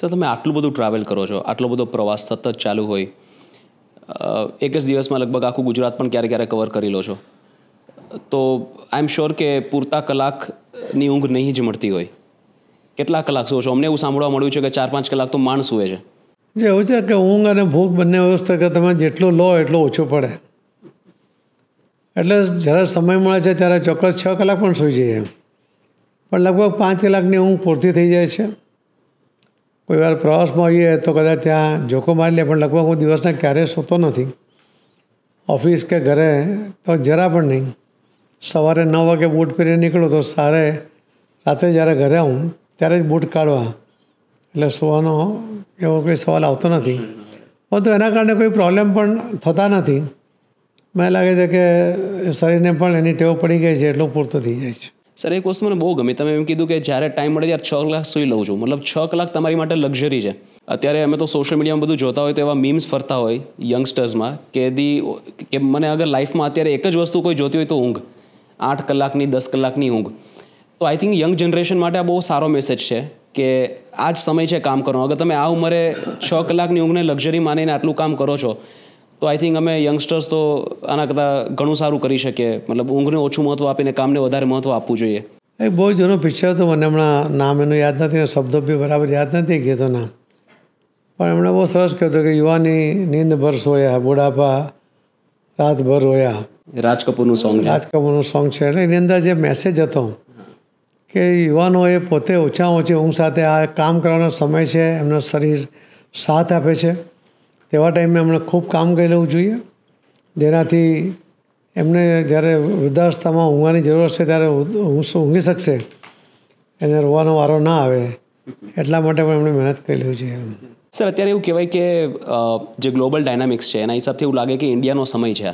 સર તમે આટલું બધું ટ્રાવેલ કરો છો આટલો બધો પ્રવાસ સતત ચાલુ હોય એક જ દિવસમાં લગભગ આખું ગુજરાત પણ ક્યારેક ક્યારેક કવર કરી લો છો તો આઈ એમ શ્યોર કે પૂરતા કલાકની ઊંઘ નહીં જ મળતી હોય કેટલા કલાક સુવો છો અમને એવું સાંભળવા મળ્યું છે કે ચાર પાંચ કલાક તો માણ સુવે છે જે એવું છે કે ઊંઘ અને ભૂખ બંને વ્યવસ્થા કે તમે જેટલો લો એટલો ઓછો પડે એટલે જ્યારે સમય મળે છે ત્યારે ચોક્કસ છ કલાક પણ સૂઈ જઈએ પણ લગભગ પાંચ કલાકની ઊંઘ પૂરતી થઈ જાય છે કોઈ વાર પ્રવાસમાં આવીએ તો કદાચ ત્યાં જોકો મારી લે પણ લગભગ હું દિવસના ક્યારેય સૂતો નથી ઓફિસ કે ઘરે તો જરા પણ નહીં સવારે નવ વાગે બૂટ પહેરીને નીકળું તો સારે રાત્રે જ્યારે ઘરે આવું ત્યારે જ બૂટ કાઢવા એટલે સુવાનો એવો કોઈ સવાલ આવતો નથી પરંતુ એના કારણે કોઈ પ્રોબ્લેમ પણ થતા નથી મને લાગે છે કે શરીરને પણ એની ટેવ પડી ગઈ છે એટલું પૂરતું થઈ જાય છે સર એક વસ્તુ મને બહુ ગમી તમે એમ કીધું કે જ્યારે ટાઈમ મળે ત્યારે છ કલાક સુઈ લઉં છું મતલબ છ કલાક તમારી માટે લક્ઝરી છે અત્યારે અમે તો સોશિયલ મીડિયામાં બધું જોતા હોય તો એવા મીમ્સ ફરતા હોય યંગસ્ટર્સમાં કે દી કે મને અગર લાઈફમાં અત્યારે એક જ વસ્તુ કોઈ જોતી હોય તો ઊંઘ આઠ કલાકની દસ કલાકની ઊંઘ તો આઈ થિંક યંગ જનરેશન માટે આ બહુ સારો મેસેજ છે કે આ જ સમય છે કામ કરવાનો અગર તમે આ ઉંમરે છ કલાકની ઊંઘને લક્ઝરી માનીને આટલું કામ કરો છો તો આઈ થિંક અમે યંગસ્ટર્સ તો આના કરતાં ઘણું સારું કરી શકીએ મતલબ ઊંઘને ઓછું મહત્ત્વ આપીને કામને વધારે મહત્ત્વ આપવું જોઈએ એ બહુ જૂનો પિક્ચર હતો મને હમણાં નામ એનું યાદ નથી શબ્દો બી બરાબર યાદ નથી કીધો નામ પણ એમણે બહુ સરસ કહ્યું કહેતો કે યુવાની નીંદભર સોયા બુઢાપા રાતભર રોયા રાજ કપૂરનું સોંગ રાજ કપૂરનું સોંગ છે એટલે એની અંદર જે મેસેજ હતો કે યુવાનોએ પોતે ઓછામાં ઓછી ઊંઘ સાથે આ કામ કરવાનો સમય છે એમનું શરીર સાથ આપે છે તેવા ટાઈમે એમણે ખૂબ કામ કરી લેવું જોઈએ જેનાથી એમને જ્યારે વૃદ્ધાવસ્થામાં ઊંઘવાની જરૂર હશે ત્યારે ઊંઘી શકશે એને રોવાનો વારો ના આવે એટલા માટે પણ એમણે મહેનત કરી લેવી જોઈએ સર અત્યારે એવું કહેવાય કે જે ગ્લોબલ ડાયનામિક્સ છે એના હિસાબથી એવું લાગે કે ઇન્ડિયાનો સમય છે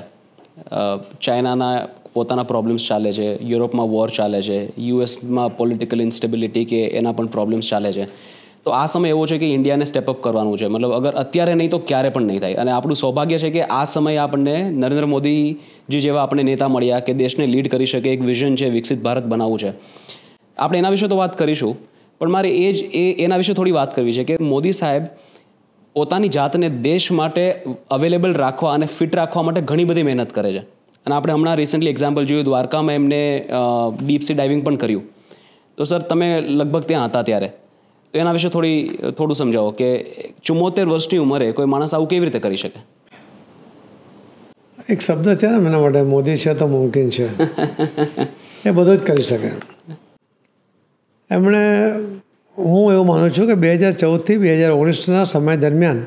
ચાઇનાના પોતાના પ્રોબ્લેમ્સ ચાલે છે યુરોપમાં વોર ચાલે છે યુએસમાં પોલિટિકલ ઇન્સ્ટેબિલિટી કે એના પણ પ્રોબ્લેમ્સ ચાલે છે તો આ સમય એવો છે કે ઇન્ડિયાને સ્ટેપઅપ કરવાનું છે મતલબ અગર અત્યારે નહીં તો ક્યારે પણ નહીં થાય અને આપણું સૌભાગ્ય છે કે આ સમયે આપણને નરેન્દ્ર મોદીજી જેવા આપણને નેતા મળ્યા કે દેશને લીડ કરી શકે એક વિઝન છે વિકસિત ભારત બનાવવું છે આપણે એના વિશે તો વાત કરીશું પણ મારે એ જ એ એના વિશે થોડી વાત કરવી છે કે મોદી સાહેબ પોતાની જાતને દેશ માટે અવેલેબલ રાખવા અને ફિટ રાખવા માટે ઘણી બધી મહેનત કરે છે અને આપણે હમણાં રિસન્ટલી એક્ઝામ્પલ જોયું દ્વારકામાં એમને ડીપસી ડાઇવિંગ પણ કર્યું તો સર તમે લગભગ ત્યાં હતા ત્યારે તો એના વિશે થોડી થોડું સમજાવો કે ચુમ્મોતેર વર્ષની ઉંમરે કોઈ માણસ આવું કેવી રીતે કરી શકે એક શબ્દ છે ને એના માટે મોદી છે તો મુમકિન છે એ બધું જ કરી શકે એમણે હું એવું માનું છું કે બે હજાર ચૌદથી બે હજાર ઓગણીસના સમય દરમિયાન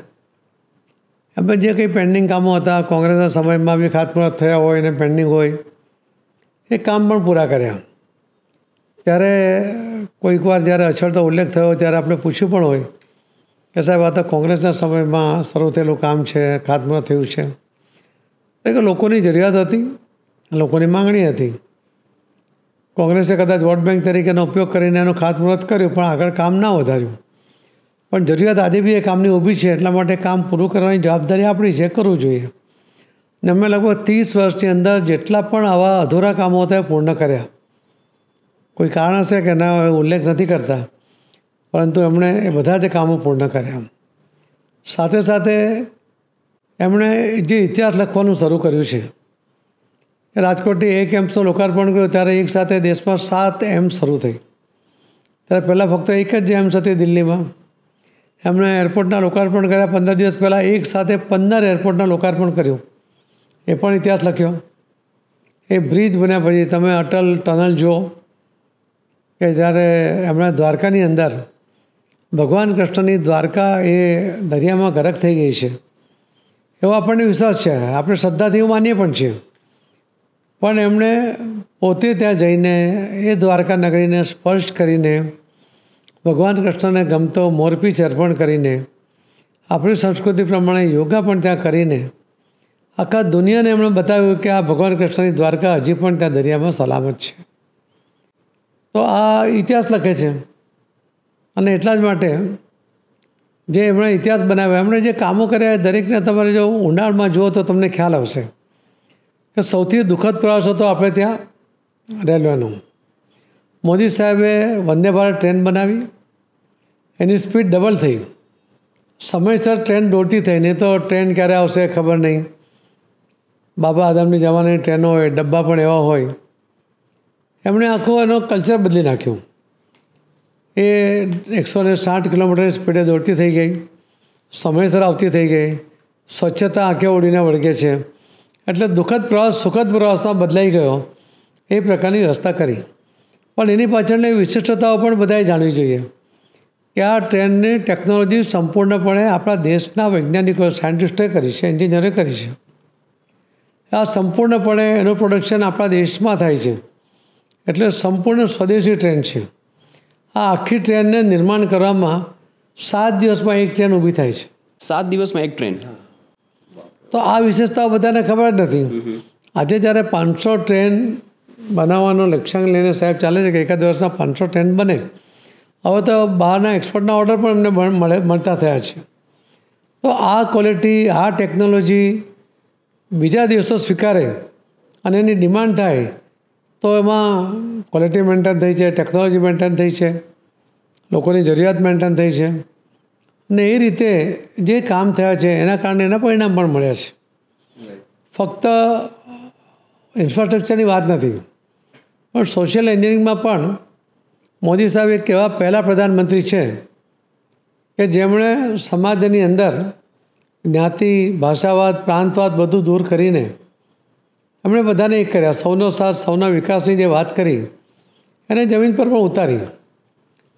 એમને જે કંઈ પેન્ડિંગ કામો હતા કોંગ્રેસના સમયમાં બી ખાતમુહૂર્ત થયા હોય અને પેન્ડિંગ હોય એ કામ પણ પૂરા કર્યા ત્યારે કોઈક વાર જ્યારે અછડતો ઉલ્લેખ થયો ત્યારે આપણે પૂછ્યું પણ હોય કે સાહેબ આ તો કોંગ્રેસના સમયમાં શરૂ થયેલું કામ છે ખાતમુહૂર્ત થયું છે તો કે લોકોની જરૂરિયાત હતી લોકોની માંગણી હતી કોંગ્રેસે કદાચ વોટ બેંક તરીકેનો ઉપયોગ કરીને એનું ખાતમુહૂર્ત કર્યું પણ આગળ કામ ના વધાર્યું પણ જરૂરિયાત આજે બી એ કામની ઊભી છે એટલા માટે કામ પૂરું કરવાની જવાબદારી આપણી છે કરવું જોઈએ અને અમે લગભગ ત્રીસ વર્ષની અંદર જેટલા પણ આવા અધૂરા કામો હતા એ પૂર્ણ કર્યા કોઈ કારણ હશે કે ના ઉલ્લેખ નથી કરતા પરંતુ એમણે એ બધા જ કામો પૂર્ણ કર્યા સાથે સાથે એમણે જે ઇતિહાસ લખવાનું શરૂ કર્યું છે રાજકોટથી એક એમ્સનું લોકાર્પણ કર્યું ત્યારે એક સાથે દેશમાં સાત એમ્સ શરૂ થઈ ત્યારે પહેલાં ફક્ત એક જ એમ્સ હતી દિલ્હીમાં એમણે એરપોર્ટના લોકાર્પણ કર્યા પંદર દિવસ પહેલાં એક સાથે પંદર એરપોર્ટના લોકાર્પણ કર્યું એ પણ ઇતિહાસ લખ્યો એ બ્રિજ બન્યા પછી તમે અટલ ટનલ જુઓ કે જ્યારે હમણાં દ્વારકાની અંદર ભગવાન કૃષ્ણની દ્વારકા એ દરિયામાં ગરક થઈ ગઈ છે એવો આપણને વિશ્વાસ છે આપણે શ્રદ્ધાથી એવું માનીએ પણ છીએ પણ એમણે પોતે ત્યાં જઈને એ દ્વારકા નગરીને સ્પર્શ કરીને ભગવાન કૃષ્ણને ગમતો મોરપીચ અર્પણ કરીને આપણી સંસ્કૃતિ પ્રમાણે યોગા પણ ત્યાં કરીને આખા દુનિયાને એમણે બતાવ્યું કે આ ભગવાન કૃષ્ણની દ્વારકા હજી પણ ત્યાં દરિયામાં સલામત છે તો આ ઇતિહાસ લખે છે અને એટલા જ માટે જે એમણે ઇતિહાસ બનાવ્યો એમણે જે કામો કર્યા દરેકને તમારે જો ઉનાળમાં જુઓ તો તમને ખ્યાલ આવશે કે સૌથી દુઃખદ પ્રવાસ હતો આપણે ત્યાં રેલવેનો મોદી સાહેબે વંદે ભારત ટ્રેન બનાવી એની સ્પીડ ડબલ થઈ સમયસર ટ્રેન દોડતી થઈ નહીં તો ટ્રેન ક્યારે આવશે ખબર નહીં બાબા આદમની જવાની ટ્રેનો હોય ડબ્બા પણ એવા હોય એમણે આખો એનો કલ્ચર બદલી નાખ્યો એ એકસો ને સાઠ કિલોમીટર સ્પીડે દોડતી થઈ ગઈ સમયસર આવતી થઈ ગઈ સ્વચ્છતા આંખે ઓડીને વળગે છે એટલે દુઃખદ પ્રવાસ સુખદ પ્રવાસમાં બદલાઈ ગયો એ પ્રકારની વ્યવસ્થા કરી પણ એની પાછળની વિશિષ્ટતાઓ પણ બધાએ જાણવી જોઈએ કે આ ટ્રેનની ટેકનોલોજી સંપૂર્ણપણે આપણા દેશના વૈજ્ઞાનિકો સાયન્ટિસ્ટોએ કરી છે એન્જિનિયરોએ કરી છે આ સંપૂર્ણપણે એનું પ્રોડક્શન આપણા દેશમાં થાય છે એટલે સંપૂર્ણ સ્વદેશી ટ્રેન છે આ આખી ટ્રેનને નિર્માણ કરવામાં સાત દિવસમાં એક ટ્રેન ઊભી થાય છે સાત દિવસમાં એક ટ્રેન તો આ વિશેષતાઓ બધાને ખબર જ નથી આજે જ્યારે પાંચસો ટ્રેન બનાવવાનો લક્ષ્યાંક લઈને સાહેબ ચાલે છે કે એકાદ વર્ષમાં પાંચસો ટ્રેન બને હવે તો બહારના એક્સપર્ટના ઓર્ડર પણ એમને મળે મળતા થયા છે તો આ ક્વોલિટી આ ટેકનોલોજી બીજા દિવસો સ્વીકારે અને એની ડિમાન્ડ થાય તો એમાં ક્વોલિટી મેન્ટેન થઈ છે ટેકનોલોજી મેન્ટેન થઈ છે લોકોની જરૂરિયાત મેન્ટેન થઈ છે ને એ રીતે જે કામ થયા છે એના કારણે એના પરિણામ પણ મળ્યા છે ફક્ત ઇન્ફ્રાસ્ટ્રક્ચરની વાત નથી પણ સોશિયલ એન્જિનિયરિંગમાં પણ મોદી સાહેબ એક એવા પહેલા પ્રધાનમંત્રી છે કે જેમણે સમાજની અંદર જ્ઞાતિ ભાષાવાદ પ્રાંતવાદ બધું દૂર કરીને એમણે બધાને એક કર્યા સૌનો સાથ સૌના વિકાસની જે વાત કરી એને જમીન પર પણ ઉતારી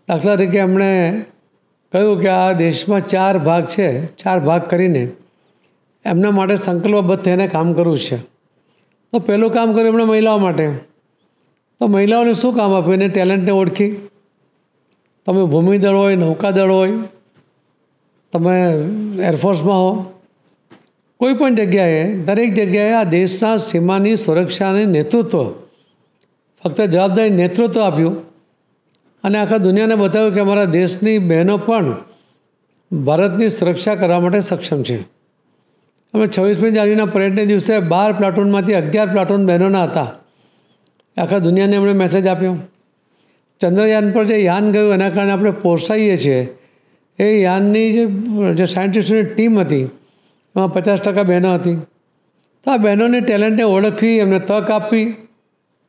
દાખલા તરીકે એમણે કહ્યું કે આ દેશમાં ચાર ભાગ છે ચાર ભાગ કરીને એમના માટે સંકલ્પબદ્ધ થઈને કામ કરવું છે તો પહેલું કામ કર્યું એમણે મહિલાઓ માટે તો મહિલાઓને શું કામ આપ્યું એને ટેલેન્ટને ઓળખી તમે ભૂમિદળ હોય નૌકાદળ હોય તમે એરફોર્સમાં હો કોઈ પણ જગ્યાએ દરેક જગ્યાએ આ દેશના સીમાની સુરક્ષાને નેતૃત્વ ફક્ત જવાબદારી નેતૃત્વ આપ્યું અને આખા દુનિયાને બતાવ્યું કે અમારા દેશની બહેનો પણ ભારતની સુરક્ષા કરવા માટે સક્ષમ છે અમે છવ્વીસમી જાન્યુઆરીના પરેડને દિવસે બાર પ્લાટૂનમાંથી અગિયાર પ્લાટૂન બહેનોના હતા આખા દુનિયાને એમણે મેસેજ આપ્યો ચંદ્રયાન પર જે યાન ગયું એના કારણે આપણે પોસાઈએ છીએ એ યાનની જે સાયન્ટિસ્ટની ટીમ હતી એમાં પચાસ ટકા બહેનો હતી તો આ બહેનોની ટેલેન્ટને ઓળખી એમને તક આપી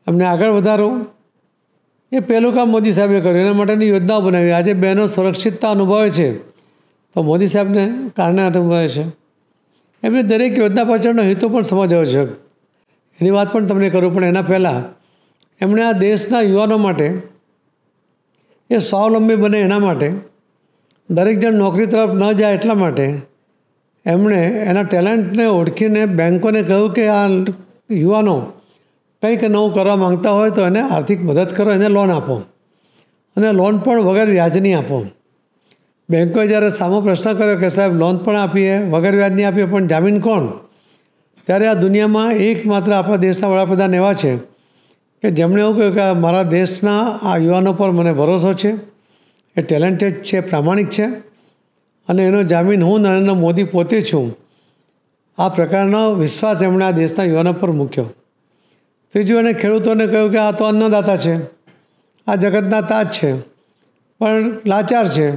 એમને આગળ વધારવું એ પહેલું કામ મોદી સાહેબે કર્યું એના માટેની યોજનાઓ બનાવી આજે બહેનો સુરક્ષિતતા અનુભવે છે તો મોદી સાહેબને કારણે અનુભવે છે એમને દરેક યોજના પાછળનો હેતુ પણ સમજાવ્યો છે એની વાત પણ તમને કરું પણ એના પહેલાં એમણે આ દેશના યુવાનો માટે એ સ્વાવલંબી બને એના માટે દરેક જણ નોકરી તરફ ન જાય એટલા માટે એમણે એના ટેલેન્ટને ઓળખીને બેંકોને કહ્યું કે આ યુવાનો કંઈક નવું કરવા માગતા હોય તો એને આર્થિક મદદ કરો એને લોન આપો અને લોન પણ વગર વ્યાજની આપો બેંકોએ જ્યારે સામો પ્રશ્ન કર્યો કે સાહેબ લોન પણ આપીએ વગર વ્યાજની આપીએ પણ જામીન કોણ ત્યારે આ દુનિયામાં એકમાત્ર આપણા દેશના વડાપ્રધાન એવા છે કે જેમણે એવું કહ્યું કે મારા દેશના આ યુવાનો પર મને ભરોસો છે એ ટેલેન્ટેડ છે પ્રામાણિક છે અને એનો જામીન હું નરેન્દ્ર મોદી પોતે છું આ પ્રકારનો વિશ્વાસ એમણે આ દેશના યુવાનો પર મૂક્યો ત્રીજું એણે ખેડૂતોને કહ્યું કે આ તો અન્નદાતા છે આ જગતના તાજ છે પણ લાચાર છે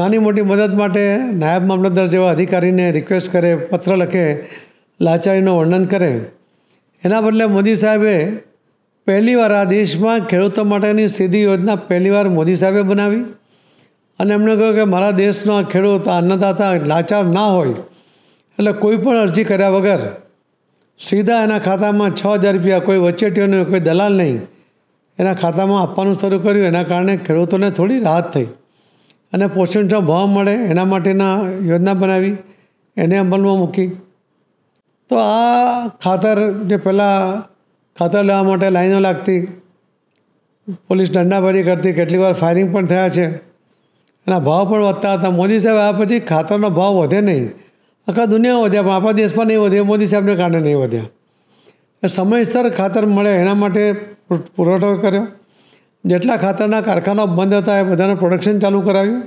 નાની મોટી મદદ માટે નાયબ મામલતદાર જેવા અધિકારીને રિક્વેસ્ટ કરે પત્ર લખે લાચારીનું વર્ણન કરે એના બદલે મોદી સાહેબે પહેલીવાર આ દેશમાં ખેડૂતો માટેની સીધી યોજના પહેલીવાર મોદી સાહેબે બનાવી અને એમણે કહ્યું કે મારા દેશના ખેડૂત અન્નદાતા લાચાર ના હોય એટલે કોઈ પણ અરજી કર્યા વગર સીધા એના ખાતામાં છ હજાર રૂપિયા કોઈ વચેટીઓ નહીં કોઈ દલાલ નહીં એના ખાતામાં આપવાનું શરૂ કર્યું એના કારણે ખેડૂતોને થોડી રાહત થઈ અને પોષણનો ભાવ મળે એના માટેના યોજના બનાવી એને અમલમાં મૂકી તો આ ખાતર જે પહેલાં ખાતર લેવા માટે લાઈનો લાગતી પોલીસ દંડાભરી કરતી કેટલીક વાર ફાયરિંગ પણ થયા છે એના ભાવ પણ વધતા હતા મોદી સાહેબ આવ્યા પછી ખાતરનો ભાવ વધે નહીં આખા દુનિયા વધ્યા પણ આપણા દેશમાં નહીં વધે મોદી સાહેબને કારણે નહીં વધ્યા સમયસર ખાતર મળે એના માટે પુરવઠો કર્યો જેટલા ખાતરના કારખાનાઓ બંધ હતા એ બધાને પ્રોડક્શન ચાલુ કરાવ્યું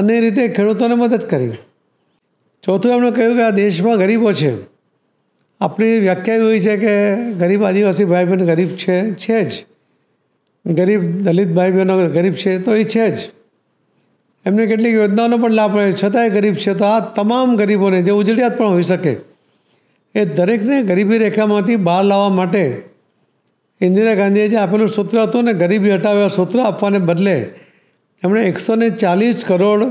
અને એ રીતે ખેડૂતોને મદદ કરી ચોથું એમણે કહ્યું કે આ દેશમાં ગરીબો છે આપણી વ્યાખ્યા એવી છે કે ગરીબ આદિવાસી ભાઈ બહેન ગરીબ છે છે જ ગરીબ દલિત ભાઈ બહેનો ગરીબ છે તો એ છે જ એમને કેટલીક યોજનાઓનો પણ લાભ મળે છતાંય ગરીબ છે તો આ તમામ ગરીબોને જે ઉજળિયાત પણ હોઈ શકે એ દરેકને ગરીબી રેખામાંથી બહાર લાવવા માટે ઇન્દિરા ગાંધીએ જે આપેલું સૂત્ર હતું ને ગરીબી હટાવે સૂત્ર આપવાને બદલે એમણે એકસો ને ચાલીસ કરોડ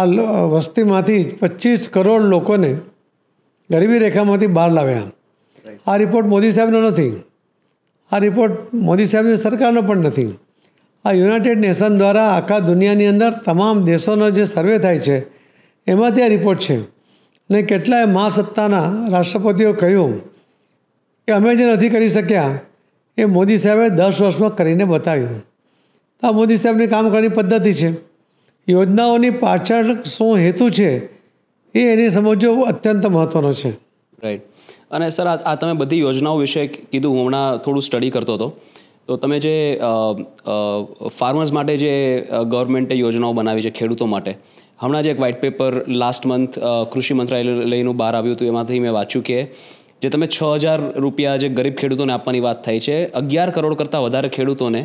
આ વસ્તીમાંથી પચીસ કરોડ લોકોને ગરીબી રેખામાંથી બહાર લાવ્યા આ રિપોર્ટ મોદી સાહેબનો નથી આ રિપોર્ટ મોદી સાહેબની સરકારનો પણ નથી આ યુનાઇટેડ નેશન દ્વારા આખા દુનિયાની અંદર તમામ દેશોનો જે સર્વે થાય છે એમાંથી આ રિપોર્ટ છે ને કેટલાય મહાસત્તાના રાષ્ટ્રપતિઓ કહ્યું કે અમે જે નથી કરી શક્યા એ મોદી સાહેબે દસ વર્ષમાં કરીને બતાવ્યું તો આ મોદી સાહેબની કામ કરવાની પદ્ધતિ છે યોજનાઓની પાછળ શું હેતુ છે એ એને સમજવો અત્યંત મહત્ત્વનો છે રાઈટ અને સર આ તમે બધી યોજનાઓ વિશે કીધું હું હમણાં થોડું સ્ટડી કરતો હતો તો તમે જે ફાર્મર્સ માટે જે ગવર્મેન્ટે યોજનાઓ બનાવી છે ખેડૂતો માટે હમણાં જ એક વ્હાઇટ પેપર લાસ્ટ મંથ કૃષિ મંત્રાલય લઈનું બહાર આવ્યું હતું એમાંથી મેં વાંચ્યું કે જે તમે છ હજાર રૂપિયા જે ગરીબ ખેડૂતોને આપવાની વાત થઈ છે અગિયાર કરોડ કરતાં વધારે ખેડૂતોને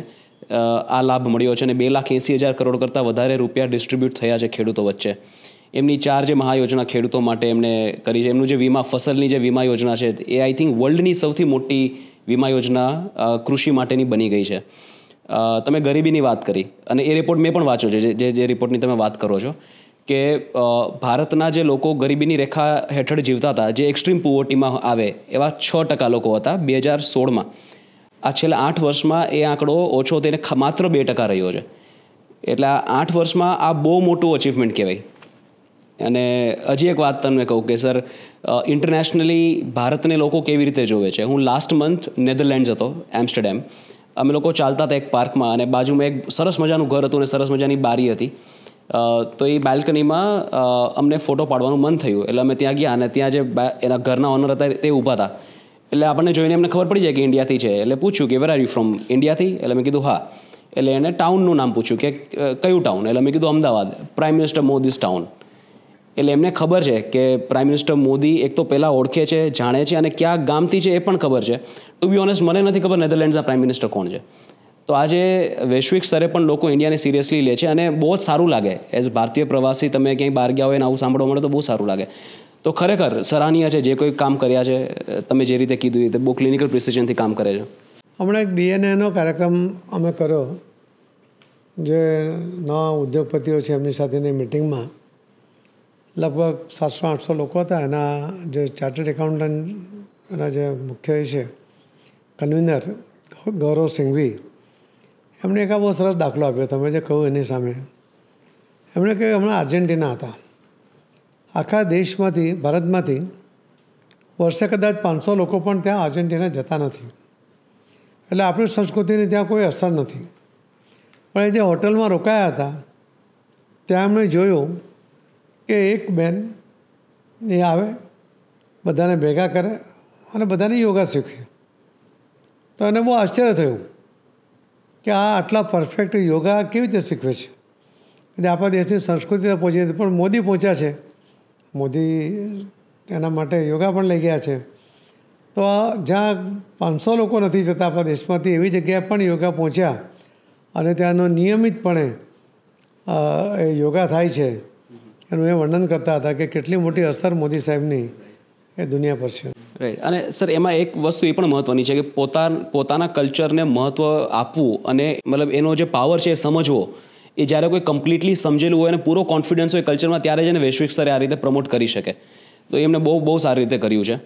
આ લાભ મળ્યો છે અને બે લાખ એંસી હજાર કરોડ કરતાં વધારે રૂપિયા ડિસ્ટ્રીબ્યુટ થયા છે ખેડૂતો વચ્ચે એમની ચાર જે મહાયોજના ખેડૂતો માટે એમણે કરી છે એમનું જે વીમા ફસલની જે વીમા યોજના છે એ આઈ થિંક વર્લ્ડની સૌથી મોટી વીમા યોજના કૃષિ માટેની બની ગઈ છે તમે ગરીબીની વાત કરી અને એ રિપોર્ટ મેં પણ વાંચ્યો છે જે જે રિપોર્ટની તમે વાત કરો છો કે ભારતના જે લોકો ગરીબીની રેખા હેઠળ જીવતા હતા જે એક્સ્ટ્રીમ પુવર્ટીમાં આવે એવા છ ટકા લોકો હતા બે હજાર સોળમાં આ છેલ્લા આઠ વર્ષમાં એ આંકડો ઓછો તેને માત્ર બે ટકા રહ્યો છે એટલે આ આઠ વર્ષમાં આ બહુ મોટું અચિવમેન્ટ કહેવાય અને હજી એક વાત તમને કહું કે સર ઇન્ટરનેશનલી ભારતને લોકો કેવી રીતે જોવે છે હું લાસ્ટ મંથ નેધરલેન્ડ્સ હતો એમ્સ્ટરડેમ અમે લોકો ચાલતા હતા એક પાર્કમાં અને બાજુમાં એક સરસ મજાનું ઘર હતું અને સરસ મજાની બારી હતી તો એ બાલ્કનીમાં અમને ફોટો પાડવાનું મન થયું એટલે અમે ત્યાં ગયા અને ત્યાં જે એના ઘરના ઓનર હતા તે ઊભા હતા એટલે આપણને જોઈને એમને ખબર પડી જાય કે ઇન્ડિયાથી છે એટલે પૂછ્યું કે વેર આર યુ ફ્રોમ ઇન્ડિયાથી એટલે મેં કીધું હા એટલે એને ટાઉનનું નામ પૂછ્યું કે કયું ટાઉન એટલે મેં કીધું Ahmedabad prime minister Modi's town એટલે એમને ખબર છે કે પ્રાઇમ મિનિસ્ટર મોદી એક તો પહેલાં ઓળખે છે જાણે છે અને ક્યાં ગામથી છે એ પણ ખબર છે ટુ બી ઓનેસ્ટ મને નથી ખબર નેધરલેન્ડ્સના પ્રાઇમ મિનિસ્ટર કોણ છે તો આજે વૈશ્વિક સ્તરે પણ લોકો ઇન્ડિયાને સિરિયસલી લે છે અને બહુ જ સારું લાગે એઝ ભારતીય પ્રવાસી તમે ક્યાંય બહાર ગયા હોય ને આવું સાંભળવા મળે તો બહુ સારું લાગે તો ખરેખર સરાહનીય છે જે કોઈ કામ કર્યા છે તમે જે રીતે કીધું એ બહુ ક્લિનિકલ પ્રિસિઝનથી કામ કરે છે હમણાં એક બીએનએનો કાર્યક્રમ અમે કર્યો જે નવા ઉદ્યોગપતિઓ છે એમની સાથેની મિટિંગમાં લગભગ સાતસો આઠસો લોકો હતા એના જે ચાર્ટર્ડ એકાઉન્ટન્ટ એના જે મુખ્ય એ છે કન્વીનર ગૌરવ સિંઘવી એમણે એક આ બહુ સરસ દાખલો આપ્યો તમે જે કહ્યું એની સામે એમણે કહ્યું હમણાં આર્જેન્ટિના હતા આખા દેશમાંથી ભારતમાંથી વર્ષે કદાચ પાંચસો લોકો પણ ત્યાં આર્જેન્ટિના જતા નથી એટલે આપણી સંસ્કૃતિની ત્યાં કોઈ અસર નથી પણ એ જે હોટલમાં રોકાયા હતા ત્યાં એમણે જોયું કે એક બેન એ આવે બધાને ભેગા કરે અને બધાને યોગા શીખે તો એને બહુ આશ્ચર્ય થયું કે આ આટલા પરફેક્ટ યોગા કેવી રીતે શીખવે છે એટલે આપણા દેશની સંસ્કૃતિને પહોંચી હતી પણ મોદી પહોંચ્યા છે મોદી એના માટે યોગા પણ લઈ ગયા છે તો જ્યાં પાંચસો લોકો નથી જતા આપણા દેશમાંથી એવી જગ્યાએ પણ યોગા પહોંચ્યા અને ત્યાંનો નિયમિતપણે એ યોગા થાય છે એનું એ વર્ણન કરતા હતા કે કેટલી મોટી અસર મોદી સાહેબની એ દુનિયા પર છે રાઈટ અને સર એમાં એક વસ્તુ એ પણ મહત્વની છે કે પોતા પોતાના કલ્ચરને મહત્ત્વ આપવું અને મતલબ એનો જે પાવર છે એ સમજવો એ જ્યારે કોઈ કમ્પ્લીટલી સમજેલું હોય અને પૂરો કોન્ફિડન્સ હોય કલ્ચરમાં ત્યારે જ એને વૈશ્વિક સ્તરે આ રીતે પ્રમોટ કરી શકે તો એમને બહુ બહુ સારી રીતે કર્યું છે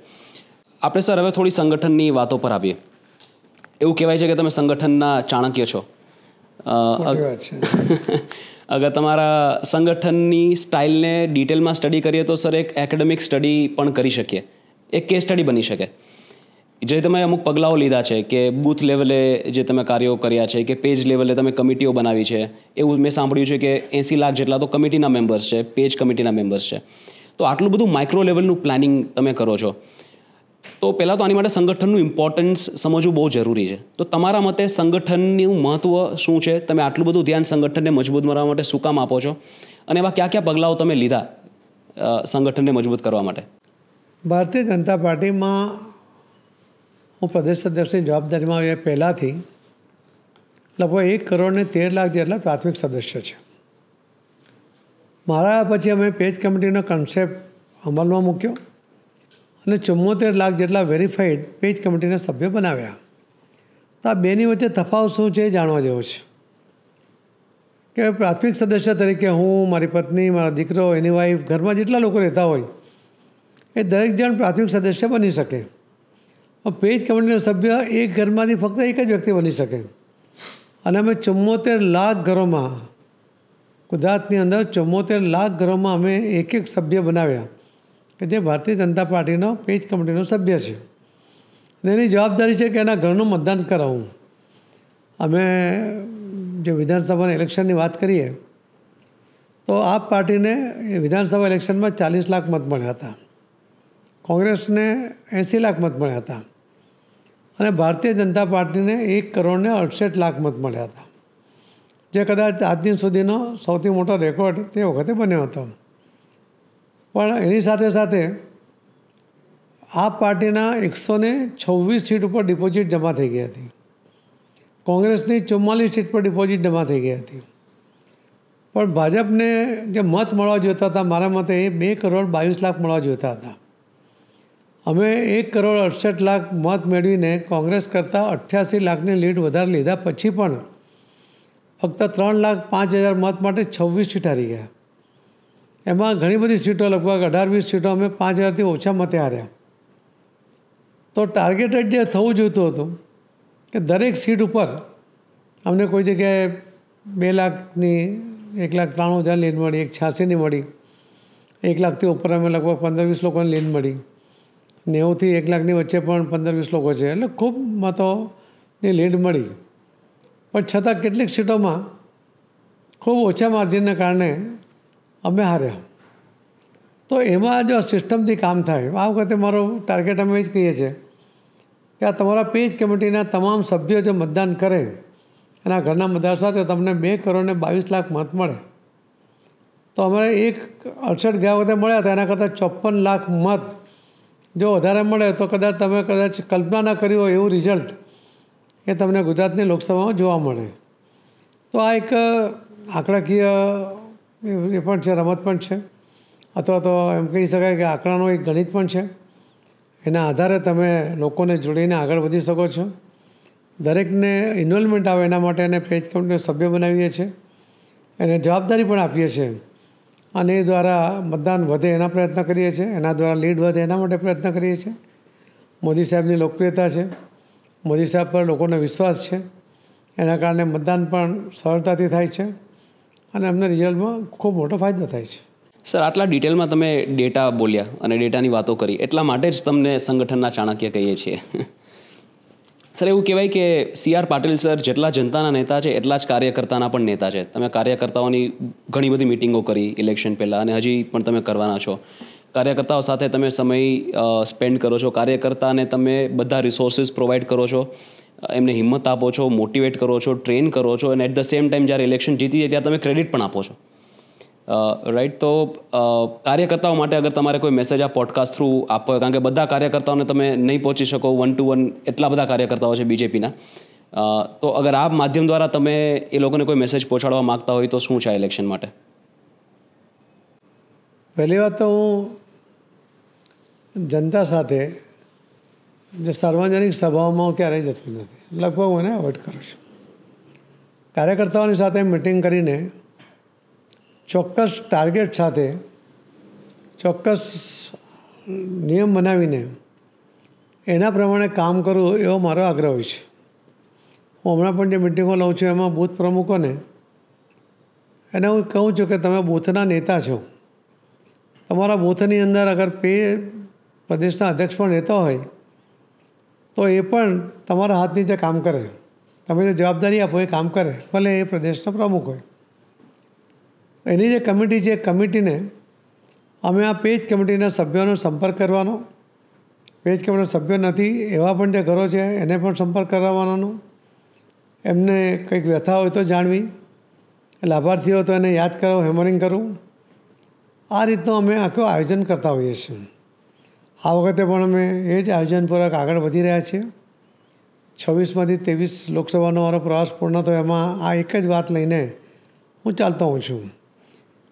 આપણે સર હવે થોડી સંગઠનની વાતો પર આવીએ એવું કહેવાય છે કે તમે સંગઠનના ચાણક્ય છો અગર તમારા સંગઠનની સ્ટાઇલને ડિટેલમાં સ્ટડી કરીએ તો સર એક એકેડેમિક સ્ટડી પણ કરી શકીએ એક કેસ સ્ટડી બની શકે જે તમે અમુક પગલાઓ લીધા છે કે બૂથ લેવલે જે તમે કાર્યો કર્યા છે કે પેજ લેવલે તમે કમિટીઓ બનાવી છે એવું મેં સાંભળ્યું છે કે એંસી લાખ જેટલા તો કમિટીના મેમ્બર્સ છે પેજ કમિટીના મેમ્બર્સ છે તો આટલું બધું માઇક્રો લેવલનું પ્લાનિંગ તમે કરો છો તો પહેલાં તો આની માટે સંગઠનનું ઇમ્પોર્ટન્સ સમજવું બહુ જરૂરી છે તો તમારા મતે સંગઠનનું મહત્ત્વ શું છે તમે આટલું બધું ધ્યાન સંગઠનને મજબૂત બનાવવા માટે શું કામ આપો છો અને એવા કયા કયા પગલાઓ તમે લીધા સંગઠનને મજબૂત કરવા માટે ભારતીય જનતા પાર્ટીમાં હું પ્રદેશ અધ્યક્ષની જવાબદારીમાં આવ્યા પહેલાંથી લગભગ એક કરોડને તેર લાખ જેટલા પ્રાથમિક સદસ્ય છે મારા પછી અમે પેજ કમિટીનો કન્સેપ્ટ અમલમાં મૂક્યો અને ચુમ્મોતેર લાખ જેટલા વેરીફાઈડ પેજ કમિટીના સભ્ય બનાવ્યા તો આ બેની વચ્ચે તફાવત શું છે એ જાણવા જેવો છે કે પ્રાથમિક સદસ્ય તરીકે હું મારી પત્ની મારા દીકરો એની વાઈફ ઘરમાં જેટલા લોકો રહેતા હોય એ દરેક જણ પ્રાથમિક સદસ્ય બની શકે પેજ કમિટીનો સભ્ય એક ઘરમાંથી ફક્ત એક જ વ્યક્તિ બની શકે અને અમે ચુમ્મોતેર લાખ ઘરોમાં ગુજરાતની અંદર ચુમ્મોતેર લાખ ઘરોમાં અમે એક એક સભ્ય બનાવ્યા કે જે ભારતીય જનતા પાર્ટીનો પેજ કમિટીનો સભ્ય છે અને એની જવાબદારી છે કે એના ઘરનું મતદાન કરાવવું અમે જે વિધાનસભાના ઇલેક્શનની વાત કરીએ તો આ પાર્ટીને વિધાનસભા ઇલેક્શનમાં ચાલીસ લાખ મત મળ્યા હતા કોંગ્રેસને એંસી લાખ મત મળ્યા હતા અને ભારતીય જનતા પાર્ટીને એક કરોડને અડસઠ લાખ મત મળ્યા હતા જે કદાચ આજ દિન સુધીનો સૌથી મોટો રેકોર્ડ તે વખતે બન્યો હતો પણ એની સાથે સાથે આ પાર્ટીના એકસો ને છવ્વીસ સીટ ઉપર ડિપોઝિટ જમા થઈ ગઈ હતી કોંગ્રેસની ચુમ્માલીસ સીટ પર ડિપોઝિટ જમા થઈ ગઈ હતી પણ ભાજપને જે મત મળવા જોતા હતા મારા મતે એ બે કરોડ બાવીસ લાખ મળવા જોતા હતા અમે એક કરોડ અડસઠ લાખ મત મેળવીને કોંગ્રેસ કરતાં અઠ્યાસી લાખની લીડ વધારે લીધા પછી પણ ફક્ત ત્રણ લાખ પાંચ હજાર મત માટે છવ્વીસ સીટ હારી ગયા એમાં ઘણી બધી સીટો લગભગ અઢાર વીસ સીટો અમે પાંચ હજારથી ઓછા મતે હાર્યા તો ટાર્ગેટેડ જે થવું જોઈતું હતું કે દરેક સીટ ઉપર અમને કોઈ જગ્યાએ બે લાખની એક લાખ ત્રાણું હજાર લીન મળી એક છ્યાસીની મળી એક લાખથી ઉપર અમે લગભગ પંદર વીસ લોકોને લીન મળી નેવુંથી એક લાખની વચ્ચે પણ પંદર વીસ લોકો છે એટલે ખૂબ મતોની લીડ મળી પણ છતાં કેટલીક સીટોમાં ખૂબ ઓછા માર્જિનને કારણે અમે હાર્યા તો એમાં જો સિસ્ટમથી કામ થાય આ વખતે મારો ટાર્ગેટ અમે જ કહીએ છીએ કે આ તમારા પેજ કમિટીના તમામ સભ્યો જે મતદાન કરે એના ઘરના મતદાર સાથે તમને બે કરોડને બાવીસ લાખ મત મળે તો અમારે એક અડસઠ ગયા વખતે મળ્યા હતા એના કરતાં ચોપન લાખ મત જો વધારે મળે તો કદાચ તમે કદાચ કલ્પના ના કરી હોય એવું રિઝલ્ટ એ તમને ગુજરાતની લોકસભામાં જોવા મળે તો આ એક આંકડાકીય એ પણ છે રમત પણ છે અથવા તો એમ કહી શકાય કે આંકડાનો એક ગણિત પણ છે એના આધારે તમે લોકોને જોડીને આગળ વધી શકો છો દરેકને ઇન્વોલ્વમેન્ટ આવે એના માટે એને પેજ કંપનીનો સભ્ય બનાવીએ છીએ એને જવાબદારી પણ આપીએ છીએ અને એ દ્વારા મતદાન વધે એના પ્રયત્ન કરીએ છીએ એના દ્વારા લીડ વધે એના માટે પ્રયત્ન કરીએ છીએ મોદી સાહેબની લોકપ્રિયતા છે મોદી સાહેબ પર લોકોનો વિશ્વાસ છે એના કારણે મતદાન પણ સરળતાથી થાય છે અને એમના રિઝલ્ટમાં ખૂબ મોટો ફાયદો થાય છે સર આટલા ડિટેલમાં તમે ડેટા બોલ્યા અને ડેટાની વાતો કરી એટલા માટે જ તમને સંગઠનના ચાણક્ય કહીએ છીએ સર એવું કહેવાય કે સી આર પાટીલ સર જેટલા જનતાના નેતા છે એટલા જ કાર્યકર્તાના પણ નેતા છે તમે કાર્યકર્તાઓની ઘણી બધી મિટિંગો કરી ઇલેક્શન પહેલાં અને હજી પણ તમે કરવાના છો કાર્યકર્તાઓ સાથે તમે સમય સ્પેન્ડ કરો છો કાર્યકર્તાને તમે બધા રિસોર્સિસ પ્રોવાઈડ કરો છો એમને હિંમત આપો છો મોટિવેટ કરો છો ટ્રેન કરો છો અને એટ ધ સેમ ટાઈમ જ્યારે ઇલેક્શન જીતી જાય ત્યારે તમે ક્રેડિટ પણ આપો છો રાઈટ તો કાર્યકર્તાઓ માટે અગર તમારે કોઈ મેસેજ આ પોડકાસ્ટ થ્રુ આપવો હોય કારણ કે બધા કાર્યકર્તાઓને તમે નહીં પહોંચી શકો વન ટુ વન એટલા બધા કાર્યકર્તાઓ છે બીજેપીના તો અગર આ માધ્યમ દ્વારા તમે એ લોકોને કોઈ મેસેજ પહોંચાડવા માગતા હોય તો શું છે આ ઇલેક્શન માટે પહેલી વાત તો હું જનતા સાથે જે સાર્વજનિક સભાઓમાં હું ક્યારેય જતો નથી લગભગ હું એને અવોઇડ કરું છું કાર્યકર્તાઓની સાથે મિટિંગ કરીને ચોક્કસ ટાર્ગેટ સાથે ચોક્કસ નિયમ બનાવીને એના પ્રમાણે કામ કરવું એવો મારો આગ્રહ હોય છે હું હમણાં પણ જે મિટિંગો લઉં છું એમાં બૂથ પ્રમુખોને એને હું કહું છું કે તમે બૂથના નેતા છો તમારા બૂથની અંદર અગર પે પ્રદેશના અધ્યક્ષ પણ રહેતા હોય તો એ પણ તમારા હાથ જે કામ કરે તમે જે જવાબદારી આપો એ કામ કરે ભલે એ પ્રદેશનો પ્રમુખ હોય એની જે કમિટી છે એ કમિટીને અમે આ પેજ કમિટીના સભ્યોનો સંપર્ક કરવાનો પેજ કમિટીના સભ્યો નથી એવા પણ જે ઘરો છે એને પણ સંપર્ક કરાવવાનો એમને કંઈક વ્યથા હોય તો જાણવી લાભાર્થીઓ તો એને યાદ કરો હેમરિંગ કરવું આ રીતનું અમે આખું આયોજન કરતા હોઈએ છીએ આ વખતે પણ અમે એ જ આયોજનપૂર્વક આગળ વધી રહ્યા છીએ છવ્વીસમાંથી ત્રેવીસ લોકસભાનો મારો પ્રવાસ પૂર્ણ થયો એમાં આ એક જ વાત લઈને હું ચાલતો હોઉં છું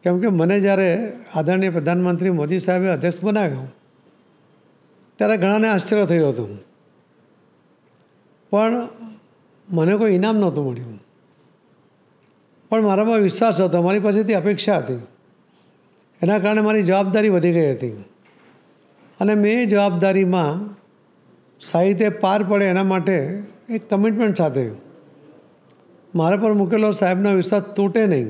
કેમ કે મને જ્યારે આદરણીય પ્રધાનમંત્રી મોદી સાહેબે અધ્યક્ષ બનાવ્યો ત્યારે ઘણાને આશ્ચર્ય થયું હતું પણ મને કોઈ ઇનામ નહોતું મળ્યું પણ મારામાં વિશ્વાસ હતો મારી પાસેથી અપેક્ષા હતી એના કારણે મારી જવાબદારી વધી ગઈ હતી અને મેં જવાબદારીમાં સાહિત્ય પાર પડે એના માટે એક કમિટમેન્ટ સાથે મારા પર મૂકેલો સાહેબનો વિશ્વાસ તૂટે નહીં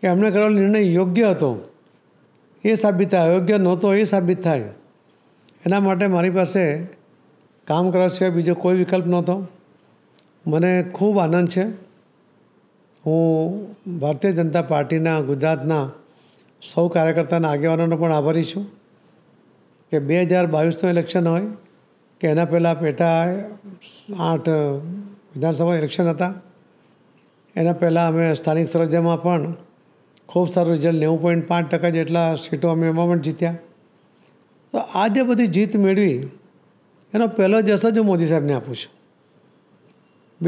કે એમણે કરેલો નિર્ણય યોગ્ય હતો એ સાબિત થાય અયોગ્ય નહોતો એ સાબિત થાય એના માટે મારી પાસે કામ કરવા સિવાય બીજો કોઈ વિકલ્પ નહોતો મને ખૂબ આનંદ છે હું ભારતીય જનતા પાર્ટીના ગુજરાતના સૌ કાર્યકર્તાના આગેવાનોનો પણ આભારી છું કે બે હજાર બાવીસનું ઇલેક્શન હોય કે એના પહેલાં પેટા આઠ વિધાનસભા ઇલેક્શન હતા એના પહેલાં અમે સ્થાનિક સ્વરાજ્યમાં પણ ખૂબ સારું રિઝલ્ટ નેવું પોઈન્ટ પાંચ ટકા જેટલા સીટો અમે એમાં પણ જીત્યા તો આ જે બધી જીત મેળવી એનો પહેલો જશ જ હું મોદી સાહેબને આપું છું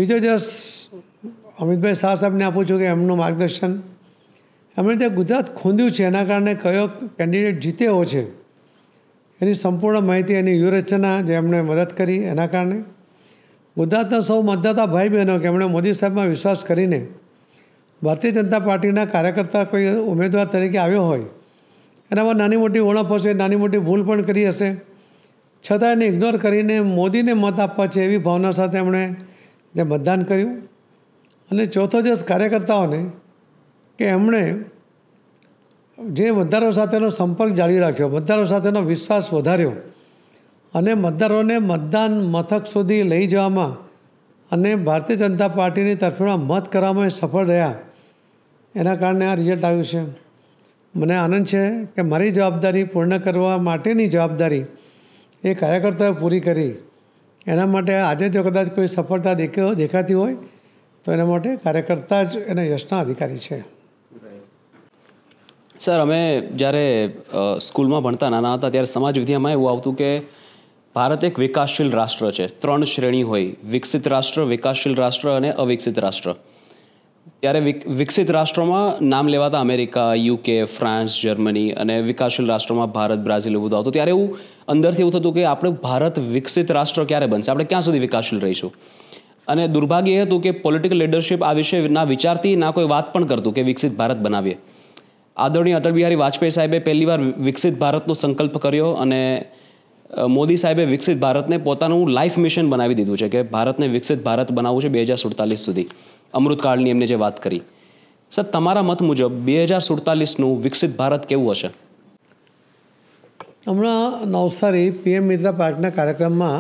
બીજો જશ અમિતભાઈ શાહ સાહેબને આપું છું કે એમનું માર્ગદર્શન એમણે જે ગુજરાત ખૂંદ્યું છે એના કારણે કયો કેન્ડિડેટ જીતેવો છે એની સંપૂર્ણ માહિતી એની વ્યૂહરચના જે એમણે મદદ કરી એના કારણે ગુજરાતના સૌ મતદાતા ભાઈ બહેનો કે એમણે મોદી સાહેબમાં વિશ્વાસ કરીને ભારતીય જનતા પાર્ટીના કાર્યકર્તા કોઈ ઉમેદવાર તરીકે આવ્યો હોય એનામાં નાની મોટી ઉણપ હશે નાની મોટી ભૂલ પણ કરી હશે છતાં એને ઇગ્નોર કરીને મોદીને મત આપવા છે એવી ભાવના સાથે એમણે જે મતદાન કર્યું અને ચોથો દિવસ કાર્યકર્તાઓને કે એમણે જે મતદારો સાથેનો સંપર્ક જાળવી રાખ્યો મતદારો સાથેનો વિશ્વાસ વધાર્યો અને મતદારોને મતદાન મથક સુધી લઈ જવામાં અને ભારતીય જનતા પાર્ટીની તરફેણમાં મત કરવામાં સફળ રહ્યા એના કારણે આ રિઝલ્ટ આવ્યું છે મને આનંદ છે કે મારી જવાબદારી પૂર્ણ કરવા માટેની જવાબદારી એ કાર્યકર્તાઓએ પૂરી કરી એના માટે આજે જો કદાચ કોઈ સફળતા દેખાતી હોય તો એના માટે કાર્યકર્તા જ એના યશના અધિકારી છે સર અમે જ્યારે સ્કૂલમાં ભણતા નાના હતા ત્યારે સમાજ વિદ્યામાં એવું આવતું કે ભારત એક વિકાસશીલ રાષ્ટ્ર છે ત્રણ શ્રેણી હોય વિકસિત રાષ્ટ્ર વિકાસશીલ રાષ્ટ્ર અને અવિકસિત રાષ્ટ્ર ત્યારે વિકસિત રાષ્ટ્રોમાં નામ લેવાતા અમેરિકા યુકે ફ્રાન્સ જર્મની અને વિકાસશીલ રાષ્ટ્રોમાં ભારત બ્રાઝિલ એવું આવતું ત્યારે એવું અંદરથી એવું થતું કે આપણે ભારત વિકસિત રાષ્ટ્ર ક્યારે બનશે આપણે ક્યાં સુધી વિકાસશીલ રહીશું અને દુર્ભાગ્ય એ હતું કે પોલિટિકલ લીડરશિપ આ વિશે ના વિચારતી ના કોઈ વાત પણ કરતું કે વિકસિત ભારત બનાવીએ આદરણીય અટલ બિહારી વાજપેયી સાહેબે પહેલીવાર વિકસિત ભારતનો સંકલ્પ કર્યો અને મોદી સાહેબે વિકસિત ભારતને પોતાનું લાઈફ મિશન બનાવી દીધું છે કે ભારતને વિકસિત ભારત બનાવવું છે બે હજાર સુડતાલીસ સુધી અમૃતકાળની એમને જે વાત કરી સર તમારા મત મુજબ બે હજાર સુડતાલીસનું વિકસિત ભારત કેવું હશે હમણાં નવસારી પીએમ મિત્રા પાર્કના કાર્યક્રમમાં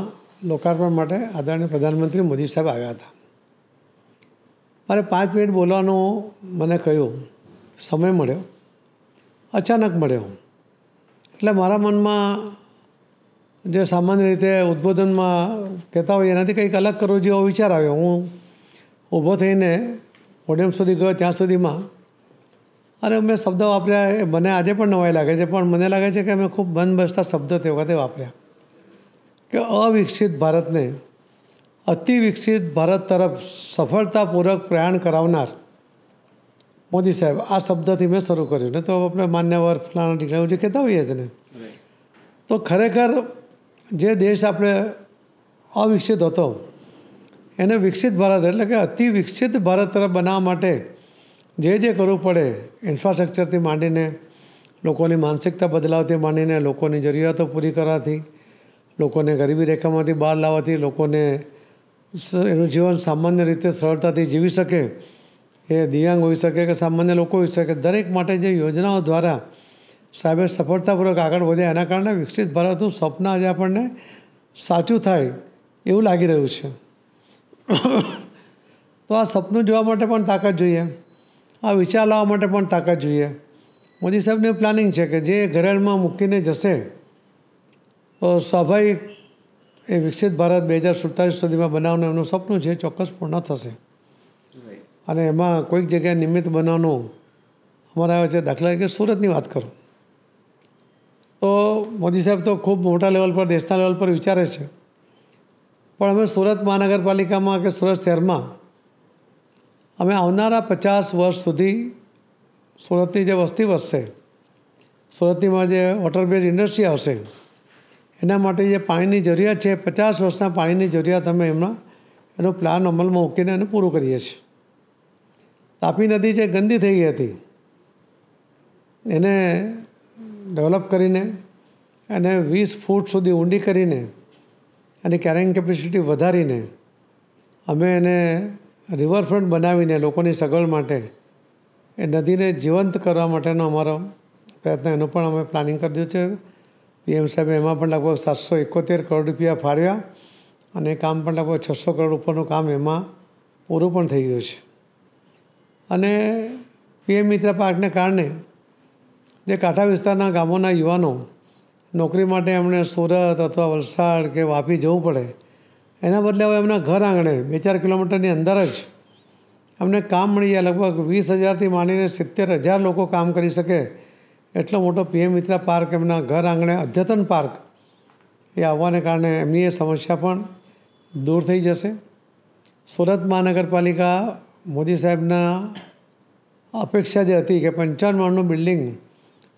લોકાર્પણ માટે આદરણીય પ્રધાનમંત્રી મોદી સાહેબ આવ્યા હતા મારે પાંચ મિનિટ બોલવાનો મને કહ્યું સમય મળ્યો અચાનક મળ્યો એટલે મારા મનમાં જે સામાન્ય રીતે ઉદ્બોધનમાં કહેતા હોય એનાથી કંઈક અલગ કરવો જેવો વિચાર આવ્યો હું ઊભો થઈને ઓડિયમ સુધી ગયો ત્યાં સુધીમાં અને મેં શબ્દ વાપર્યા એ મને આજે પણ નવાઈ લાગે છે પણ મને લાગે છે કે મેં ખૂબ બંધ શબ્દ શબ્દો તે વખતે વાપર્યા કે અવિકસિત ભારતને અતિ વિકસિત ભારત તરફ સફળતાપૂર્વક પ્રયાણ કરાવનાર મોદી સાહેબ આ શબ્દથી મેં શરૂ કર્યું ને તો આપણે માન્યવર ફલાણા ટીકા જે કહેતા હોઈએ તેને તો ખરેખર જે દેશ આપણે અવિકસિત હતો એને વિકસિત ભારત એટલે કે અતિ વિકસિત ભારત તરફ બનાવવા માટે જે જે કરવું પડે ઇન્ફ્રાસ્ટ્રક્ચરથી માંડીને લોકોની માનસિકતા બદલાવથી માંડીને લોકોની જરૂરિયાતો પૂરી કરવાથી લોકોને ગરીબી રેખામાંથી બહાર લાવવાથી લોકોને એનું જીવન સામાન્ય રીતે સરળતાથી જીવી શકે એ દિવ્યાંગ હોઈ શકે કે સામાન્ય લોકો હોઈ શકે દરેક માટે જે યોજનાઓ દ્વારા સાહેબે સફળતાપૂર્વક આગળ વધે એના કારણે વિકસિત ભારતનું સ્વપ્ન આજે આપણને સાચું થાય એવું લાગી રહ્યું છે તો આ સપનું જોવા માટે પણ તાકાત જોઈએ આ વિચાર લાવવા માટે પણ તાકાત જોઈએ મોદી સાહેબનું પ્લાનિંગ છે કે જે ઘરેણમાં મૂકીને જશે તો સ્વાભાવિક એ વિકસિત ભારત બે હજાર સુડતાલીસ સુધીમાં બનાવવાનું એમનું સપનું છે ચોક્કસ પૂર્ણ થશે અને એમાં કોઈક જગ્યાએ નિમિત્ત બનાવવાનું અમારે આવે છે દાખલા તરીકે સુરતની વાત કરો તો મોદી સાહેબ તો ખૂબ મોટા લેવલ પર દેશના લેવલ પર વિચારે છે પણ અમે સુરત મહાનગરપાલિકામાં કે સુરત શહેરમાં અમે આવનારા પચાસ વર્ષ સુધી સુરતની જે વસ્તી વધશે સુરતનીમાં જે વોટર બેઝ ઇન્ડસ્ટ્રી આવશે એના માટે જે પાણીની જરૂરિયાત છે પચાસ વર્ષના પાણીની જરૂરિયાત અમે એમના એનો પ્લાન અમલમાં મૂકીને એને પૂરું કરીએ છીએ તાપી નદી જે ગંદી થઈ હતી એને ડેવલપ કરીને અને વીસ ફૂટ સુધી ઊંડી કરીને અને કેરિંગ કેપેસિટી વધારીને અમે એને રિવરફ્રન્ટ બનાવીને લોકોની સગવડ માટે એ નદીને જીવંત કરવા માટેનો અમારો પ્રયત્ન એનું પણ અમે પ્લાનિંગ કરી દીધું છે પીએમ સાહેબે એમાં પણ લગભગ સાતસો એકોતેર કરોડ રૂપિયા ફાળ્યા અને કામ પણ લગભગ છસો કરોડ ઉપરનું કામ એમાં પૂરું પણ થઈ ગયું છે અને પીએમ મિત્ર પાર્કને કારણે જે કાંઠા વિસ્તારના ગામોના યુવાનો નોકરી માટે એમણે સુરત અથવા વલસાડ કે વાપી જવું પડે એના બદલે હવે એમના ઘર આંગણે બે ચાર કિલોમીટરની અંદર જ એમને કામ મળી જાય લગભગ વીસ હજારથી માંડીને સિત્તેર હજાર લોકો કામ કરી શકે એટલો મોટો પીએમ મિત્રા પાર્ક એમના ઘર આંગણે અદ્યતન પાર્ક એ આવવાને કારણે એમની એ સમસ્યા પણ દૂર થઈ જશે સુરત મહાનગરપાલિકા મોદી સાહેબના અપેક્ષા જે હતી કે પંચાવન માળનું બિલ્ડિંગ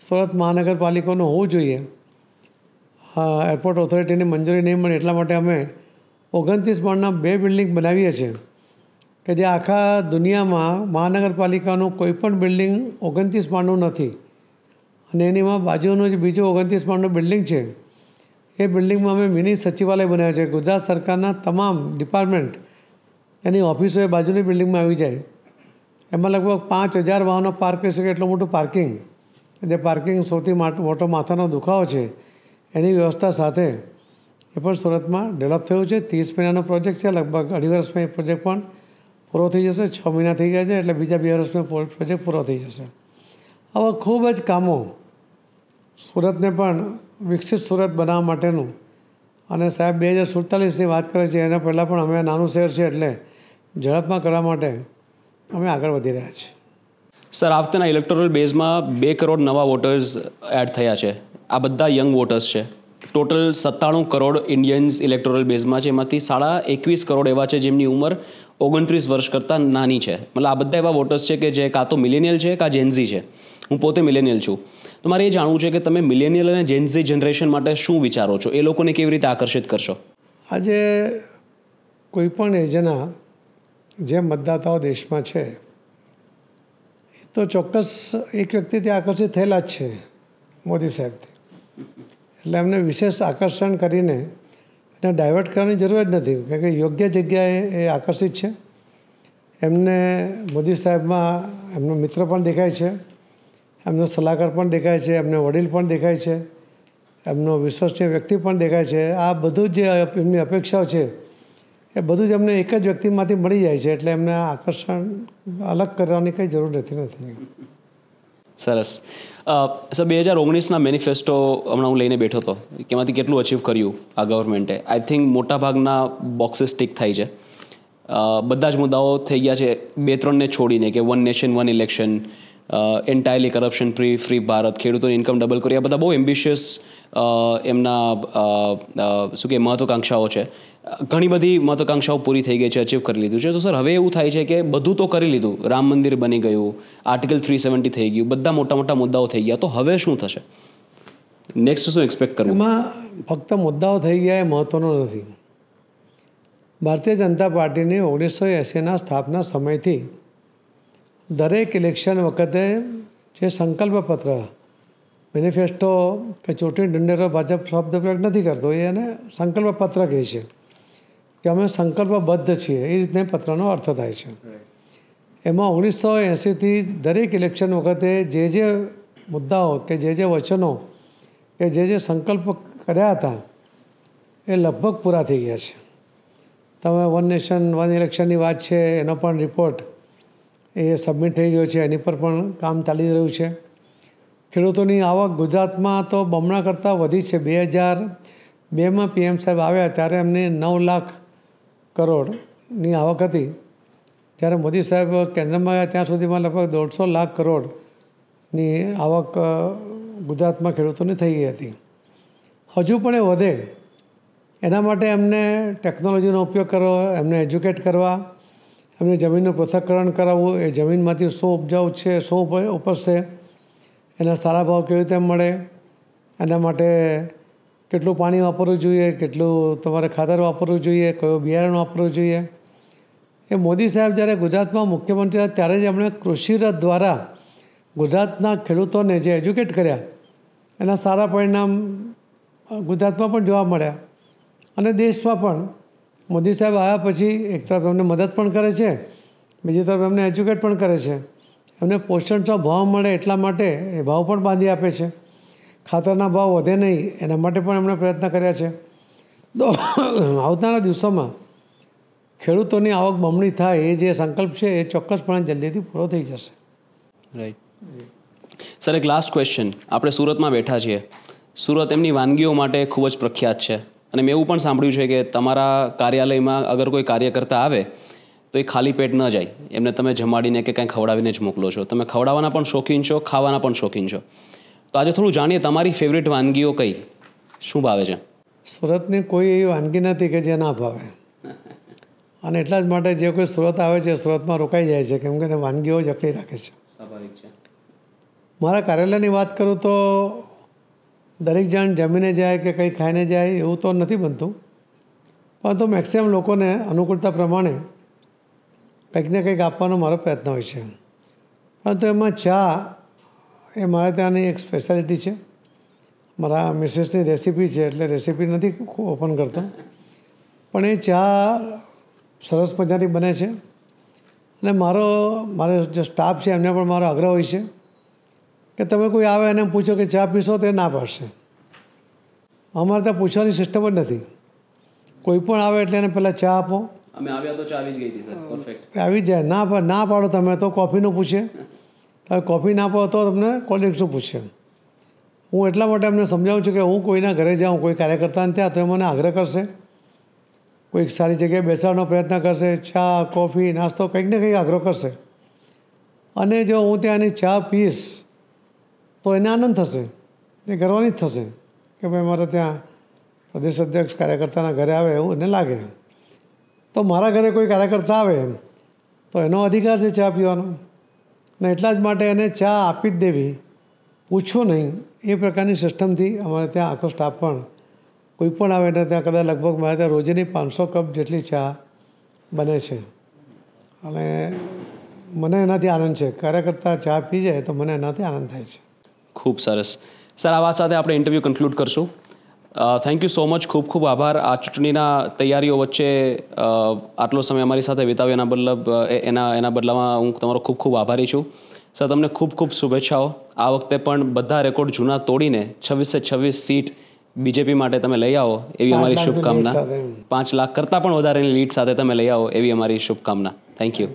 સુરત મહાનગરપાલિકાનું હોવું જોઈએ એરપોર્ટ ઓથોરિટીની મંજૂરી નહીં મળે એટલા માટે અમે ઓગણત્રીસ માળના બે બિલ્ડિંગ બનાવીએ છીએ કે જે આખા દુનિયામાં મહાનગરપાલિકાનું કોઈપણ બિલ્ડિંગ ઓગણત્રીસ માળનું નથી અને એનીમાં બાજુનું જે બીજું ઓગણત્રીસ માળનું બિલ્ડિંગ છે એ બિલ્ડિંગમાં અમે મિની સચિવાલય બનાવ્યા છે ગુજરાત સરકારના તમામ ડિપાર્ટમેન્ટ એની ઓફિસો એ બાજુની બિલ્ડિંગમાં આવી જાય એમાં લગભગ પાંચ હજાર વાહનો પાર્ક કરી શકે એટલું મોટું પાર્કિંગ જે પાર્કિંગ સૌથી મોટો માથાનો દુખાવો છે એની વ્યવસ્થા સાથે એ પણ સુરતમાં ડેવલપ થયું છે ત્રીસ મહિનાનો પ્રોજેક્ટ છે લગભગ અઢી વર્ષમાં એ પ્રોજેક્ટ પણ પૂરો થઈ જશે છ મહિના થઈ ગયા છે એટલે બીજા બે વર્ષમાં પ્રોજેક્ટ પૂરો થઈ જશે આવા ખૂબ જ કામો સુરતને પણ વિકસિત સુરત બનાવવા માટેનું અને સાહેબ બે હજાર સુડતાલીસની વાત કરે છે એના પહેલાં પણ અમે નાનું શહેર છે એટલે ઝડપમાં કરવા માટે અમે આગળ વધી રહ્યા છીએ સર આ વખતેના ઇલેક્ટોરલ બેઝમાં બે કરોડ નવા વોટર્સ એડ થયા છે આ બધા યંગ વોટર્સ છે ટોટલ સત્તાણું કરોડ ઇન્ડિયન્સ ઇલેક્ટોરલ બેઝમાં છે એમાંથી સાડા એકવીસ કરોડ એવા છે જેમની ઉંમર ઓગણત્રીસ વર્ષ કરતાં નાની છે મતલબ આ બધા એવા વોટર્સ છે કે જે કાં તો મિલેનિયલ છે કાં જેન્ઝી છે હું પોતે મિલેનિયલ છું તો મારે એ જાણવું છે કે તમે મિલેનિયલ અને જેન્ઝી જનરેશન માટે શું વિચારો છો એ લોકોને કેવી રીતે આકર્ષિત કરશો આજે કોઈપણ એજના જે મતદાતાઓ દેશમાં છે એ તો ચોક્કસ એક વ્યક્તિ ત્યાં આકર્ષિત થયેલા જ છે મોદી સાહેબથી એટલે એમને વિશેષ આકર્ષણ કરીને એને ડાયવર્ટ કરવાની જરૂર જ નથી કારણ કે યોગ્ય જગ્યાએ એ આકર્ષિત છે એમને મોદી સાહેબમાં એમનો મિત્ર પણ દેખાય છે એમનો સલાહકાર પણ દેખાય છે એમનો વડીલ પણ દેખાય છે એમનો વિશ્વસનીય વ્યક્તિ પણ દેખાય છે આ બધું જે એમની અપેક્ષાઓ છે એ બધું જ એમને એક જ વ્યક્તિમાંથી મળી જાય છે એટલે એમને આકર્ષણ અલગ કરવાની કંઈ જરૂર રહેતી નથી સરસ સર બે હજાર ઓગણીસના મેનિફેસ્ટો હમણાં હું લઈને બેઠો હતો એમાંથી કેટલું અચીવ કર્યું આ ગવર્મેન્ટે આઈ થિંક મોટાભાગના બોક્સીસ ટીક થાય છે બધા જ મુદ્દાઓ થઈ ગયા છે બે ત્રણને છોડીને કે one nation one election entirely corruption free free Bharat ખેડૂતોની ઇન્કમ ડબલ કરી આ બધા બહુ એમ્બિશિયસ એમના શું કે મહત્વાકાંક્ષાઓ છે ઘણી બધી મહત્વાકાંક્ષાઓ પૂરી થઈ ગઈ છે અચીવ કરી લીધું છે તો સર હવે એવું થાય છે કે બધું તો કરી લીધું રામ મંદિર બની ગયું આર્ટિકલ થ્રી સેવન્ટી થઈ ગયું બધા મોટા મોટા મુદ્દાઓ થઈ ગયા તો હવે શું થશે નેક્સ્ટ શું એક્સપેક્ટ કરવું એમાં ફક્ત મુદ્દાઓ થઈ ગયા એ મહત્ત્વનો નથી ભારતીય જનતા પાર્ટીની ઓગણીસો એંસીના સ્થાપના સમયથી દરેક ઇલેક્શન વખતે જે સંકલ્પપત્ર મેનિફેસ્ટો કે ચૂંટણી ઢંઢેરો ભાજપ શબ્દ પ્રયોગ નથી કરતો એને સંકલ્પપત્ર કહે છે કે અમે સંકલ્પબદ્ધ છીએ એ રીતને પત્રનો અર્થ થાય છે એમાં ઓગણીસો એંસીથી દરેક ઇલેક્શન વખતે જે જે મુદ્દાઓ કે જે જે વચનો કે જે જે સંકલ્પ કર્યા હતા એ લગભગ પૂરા થઈ ગયા છે તમે વન નેશન વન ઇલેક્શનની વાત છે એનો પણ રિપોર્ટ એ સબમિટ થઈ ગયો છે એની પર પણ કામ ચાલી રહ્યું છે ખેડૂતોની આવક ગુજરાતમાં તો બમણા કરતાં વધી છે બે હજાર બેમાં પીએમ સાહેબ આવ્યા ત્યારે એમને નવ લાખ કરોડની આવક હતી ત્યારે મોદી સાહેબ કેન્દ્રમાં ગયા ત્યાં સુધીમાં લગભગ દોઢસો લાખ કરોડની આવક ગુજરાતમાં ખેડૂતોની થઈ હતી હજુ પણ એ વધે એના માટે એમને ટેકનોલોજીનો ઉપયોગ કરવો એમને એજ્યુકેટ કરવા એમની જમીનનું પૃથ્થકરણ કરાવવું એ જમીનમાંથી શું ઉપજાઉ છે શું ઉપજશે એના સારા ભાવ કેવી રીતે મળે એના માટે કેટલું પાણી વાપરવું જોઈએ કેટલું તમારે ખાતર વાપરવું જોઈએ કયો બિયારણ વાપરવું જોઈએ એ મોદી સાહેબ જ્યારે ગુજરાતમાં મુખ્યમંત્રી હતા ત્યારે જ એમણે કૃષિરથ દ્વારા ગુજરાતના ખેડૂતોને જે એજ્યુકેટ કર્યા એના સારા પરિણામ ગુજરાતમાં પણ જોવા મળ્યા અને દેશમાં પણ મોદી સાહેબ આવ્યા પછી એક તરફ એમને મદદ પણ કરે છે બીજી તરફ એમને એજ્યુકેટ પણ કરે છે એમને પોષણ તો ભાવ મળે એટલા માટે એ ભાવ પણ બાંધી આપે છે ખાતરના ભાવ વધે નહીં એના માટે પણ એમણે પ્રયત્ન કર્યા છે તો આવતાના દિવસોમાં ખેડૂતોની આવક બમણી થાય એ જે સંકલ્પ છે એ ચોક્કસપણે જલ્દીથી પૂરો થઈ જશે રાઈટ સર એક લાસ્ટ ક્વેશ્ચન આપણે સુરતમાં બેઠા છીએ સુરત એમની વાનગીઓ માટે ખૂબ જ પ્રખ્યાત છે અને મેં એવું પણ સાંભળ્યું છે કે તમારા કાર્યાલયમાં અગર કોઈ કાર્યકર્તા આવે તો એ ખાલી પેટ ન જાય એમને તમે જમાડીને કે કાંઈ ખવડાવીને જ મોકલો છો તમે ખવડાવવાના પણ શોખીન છો ખાવાના પણ શોખીન છો તો આજે થોડું જાણીએ તમારી ફેવરેટ વાનગીઓ કઈ શું ભાવે છે સુરતને કોઈ એવી વાનગી નથી કે જે ના ભાવે અને એટલા જ માટે જે કોઈ સુરત આવે છે સુરતમાં રોકાઈ જાય છે કેમ કે વાનગીઓ જ એટલી રાખે છે મારા કાર્યાલયની વાત કરું તો દરેક જણ જમીને જાય કે કંઈ ખાઈને જાય એવું તો નથી બનતું પરંતુ મેક્સિમમ લોકોને અનુકૂળતા પ્રમાણે કંઈક ને કંઈક આપવાનો મારો પ્રયત્ન હોય છે પરંતુ એમાં ચા એ મારે ત્યાંની એક સ્પેશિયાલિટી છે મારા મિસિસની રેસીપી છે એટલે રેસીપી નથી ઓપન કરતો પણ એ ચા સરસ મજાની બને છે અને મારો મારો જે સ્ટાફ છે એમને પણ મારો આગ્રહ હોય છે કે તમે કોઈ આવે અને પૂછો કે ચા પીશો તો એ ના પાડશે અમારે ત્યાં પૂછવાની સિસ્ટમ જ નથી કોઈ પણ આવે એટલે એને પહેલાં ચા આપો અમે આવ્યા તો ચા આવી જ ગઈ હતી સર પરફેક્ટ આવી જાય ના ના પાડો તમે તો કોફીનું પૂછે તારે કોફી ના પાવો તો તમને શું પૂછશે હું એટલા માટે એમને સમજાવું છું કે હું કોઈના ઘરે જાઉં કોઈ કાર્યકર્તાને ત્યાં તો એ મને આગ્રહ કરશે કોઈક સારી જગ્યાએ બેસાડવાનો પ્રયત્ન કરશે ચા કોફી નાસ્તો કંઈક ને કંઈક આગ્રહ કરશે અને જો હું ત્યાંની ચા પીશ તો એને આનંદ થશે એ ગર્વની જ થશે કે ભાઈ મારે ત્યાં પ્રદેશ અધ્યક્ષ કાર્યકર્તાના ઘરે આવે એવું એને લાગે તો મારા ઘરે કોઈ કાર્યકર્તા આવે તો એનો અધિકાર છે ચા પીવાનો એટલા જ માટે એને ચા આપી જ દેવી પૂછવું નહીં એ પ્રકારની સિસ્ટમથી અમારે ત્યાં આખો સ્ટાફ પણ કોઈ પણ આવે ને ત્યાં કદાચ લગભગ મારે ત્યાં રોજની પાંચસો કપ જેટલી ચા બને છે અને મને એનાથી આનંદ છે કાર્યકર્તા ચા પી જાય તો મને એનાથી આનંદ થાય છે ખૂબ સરસ સર આવા સાથે આપણે ઇન્ટરવ્યૂ કન્ક્લુડ કરશું થેન્ક યુ સો મચ ખૂબ ખૂબ આભાર આ ચૂંટણીના તૈયારીઓ વચ્ચે આટલો સમય અમારી સાથે વિતાવ્યો એના બદલબ એના એના બદલામાં હું તમારો ખૂબ ખૂબ આભારી છું સર તમને ખૂબ ખૂબ શુભેચ્છાઓ આ વખતે પણ બધા રેકોર્ડ જૂના તોડીને છવ્વીસે છવ્વીસ સીટ બીજેપી માટે તમે લઈ આવો એવી અમારી શુભકામના પાંચ લાખ કરતાં પણ વધારેની લીડ સાથે તમે લઈ આવો એવી અમારી શુભકામના થેન્ક યુ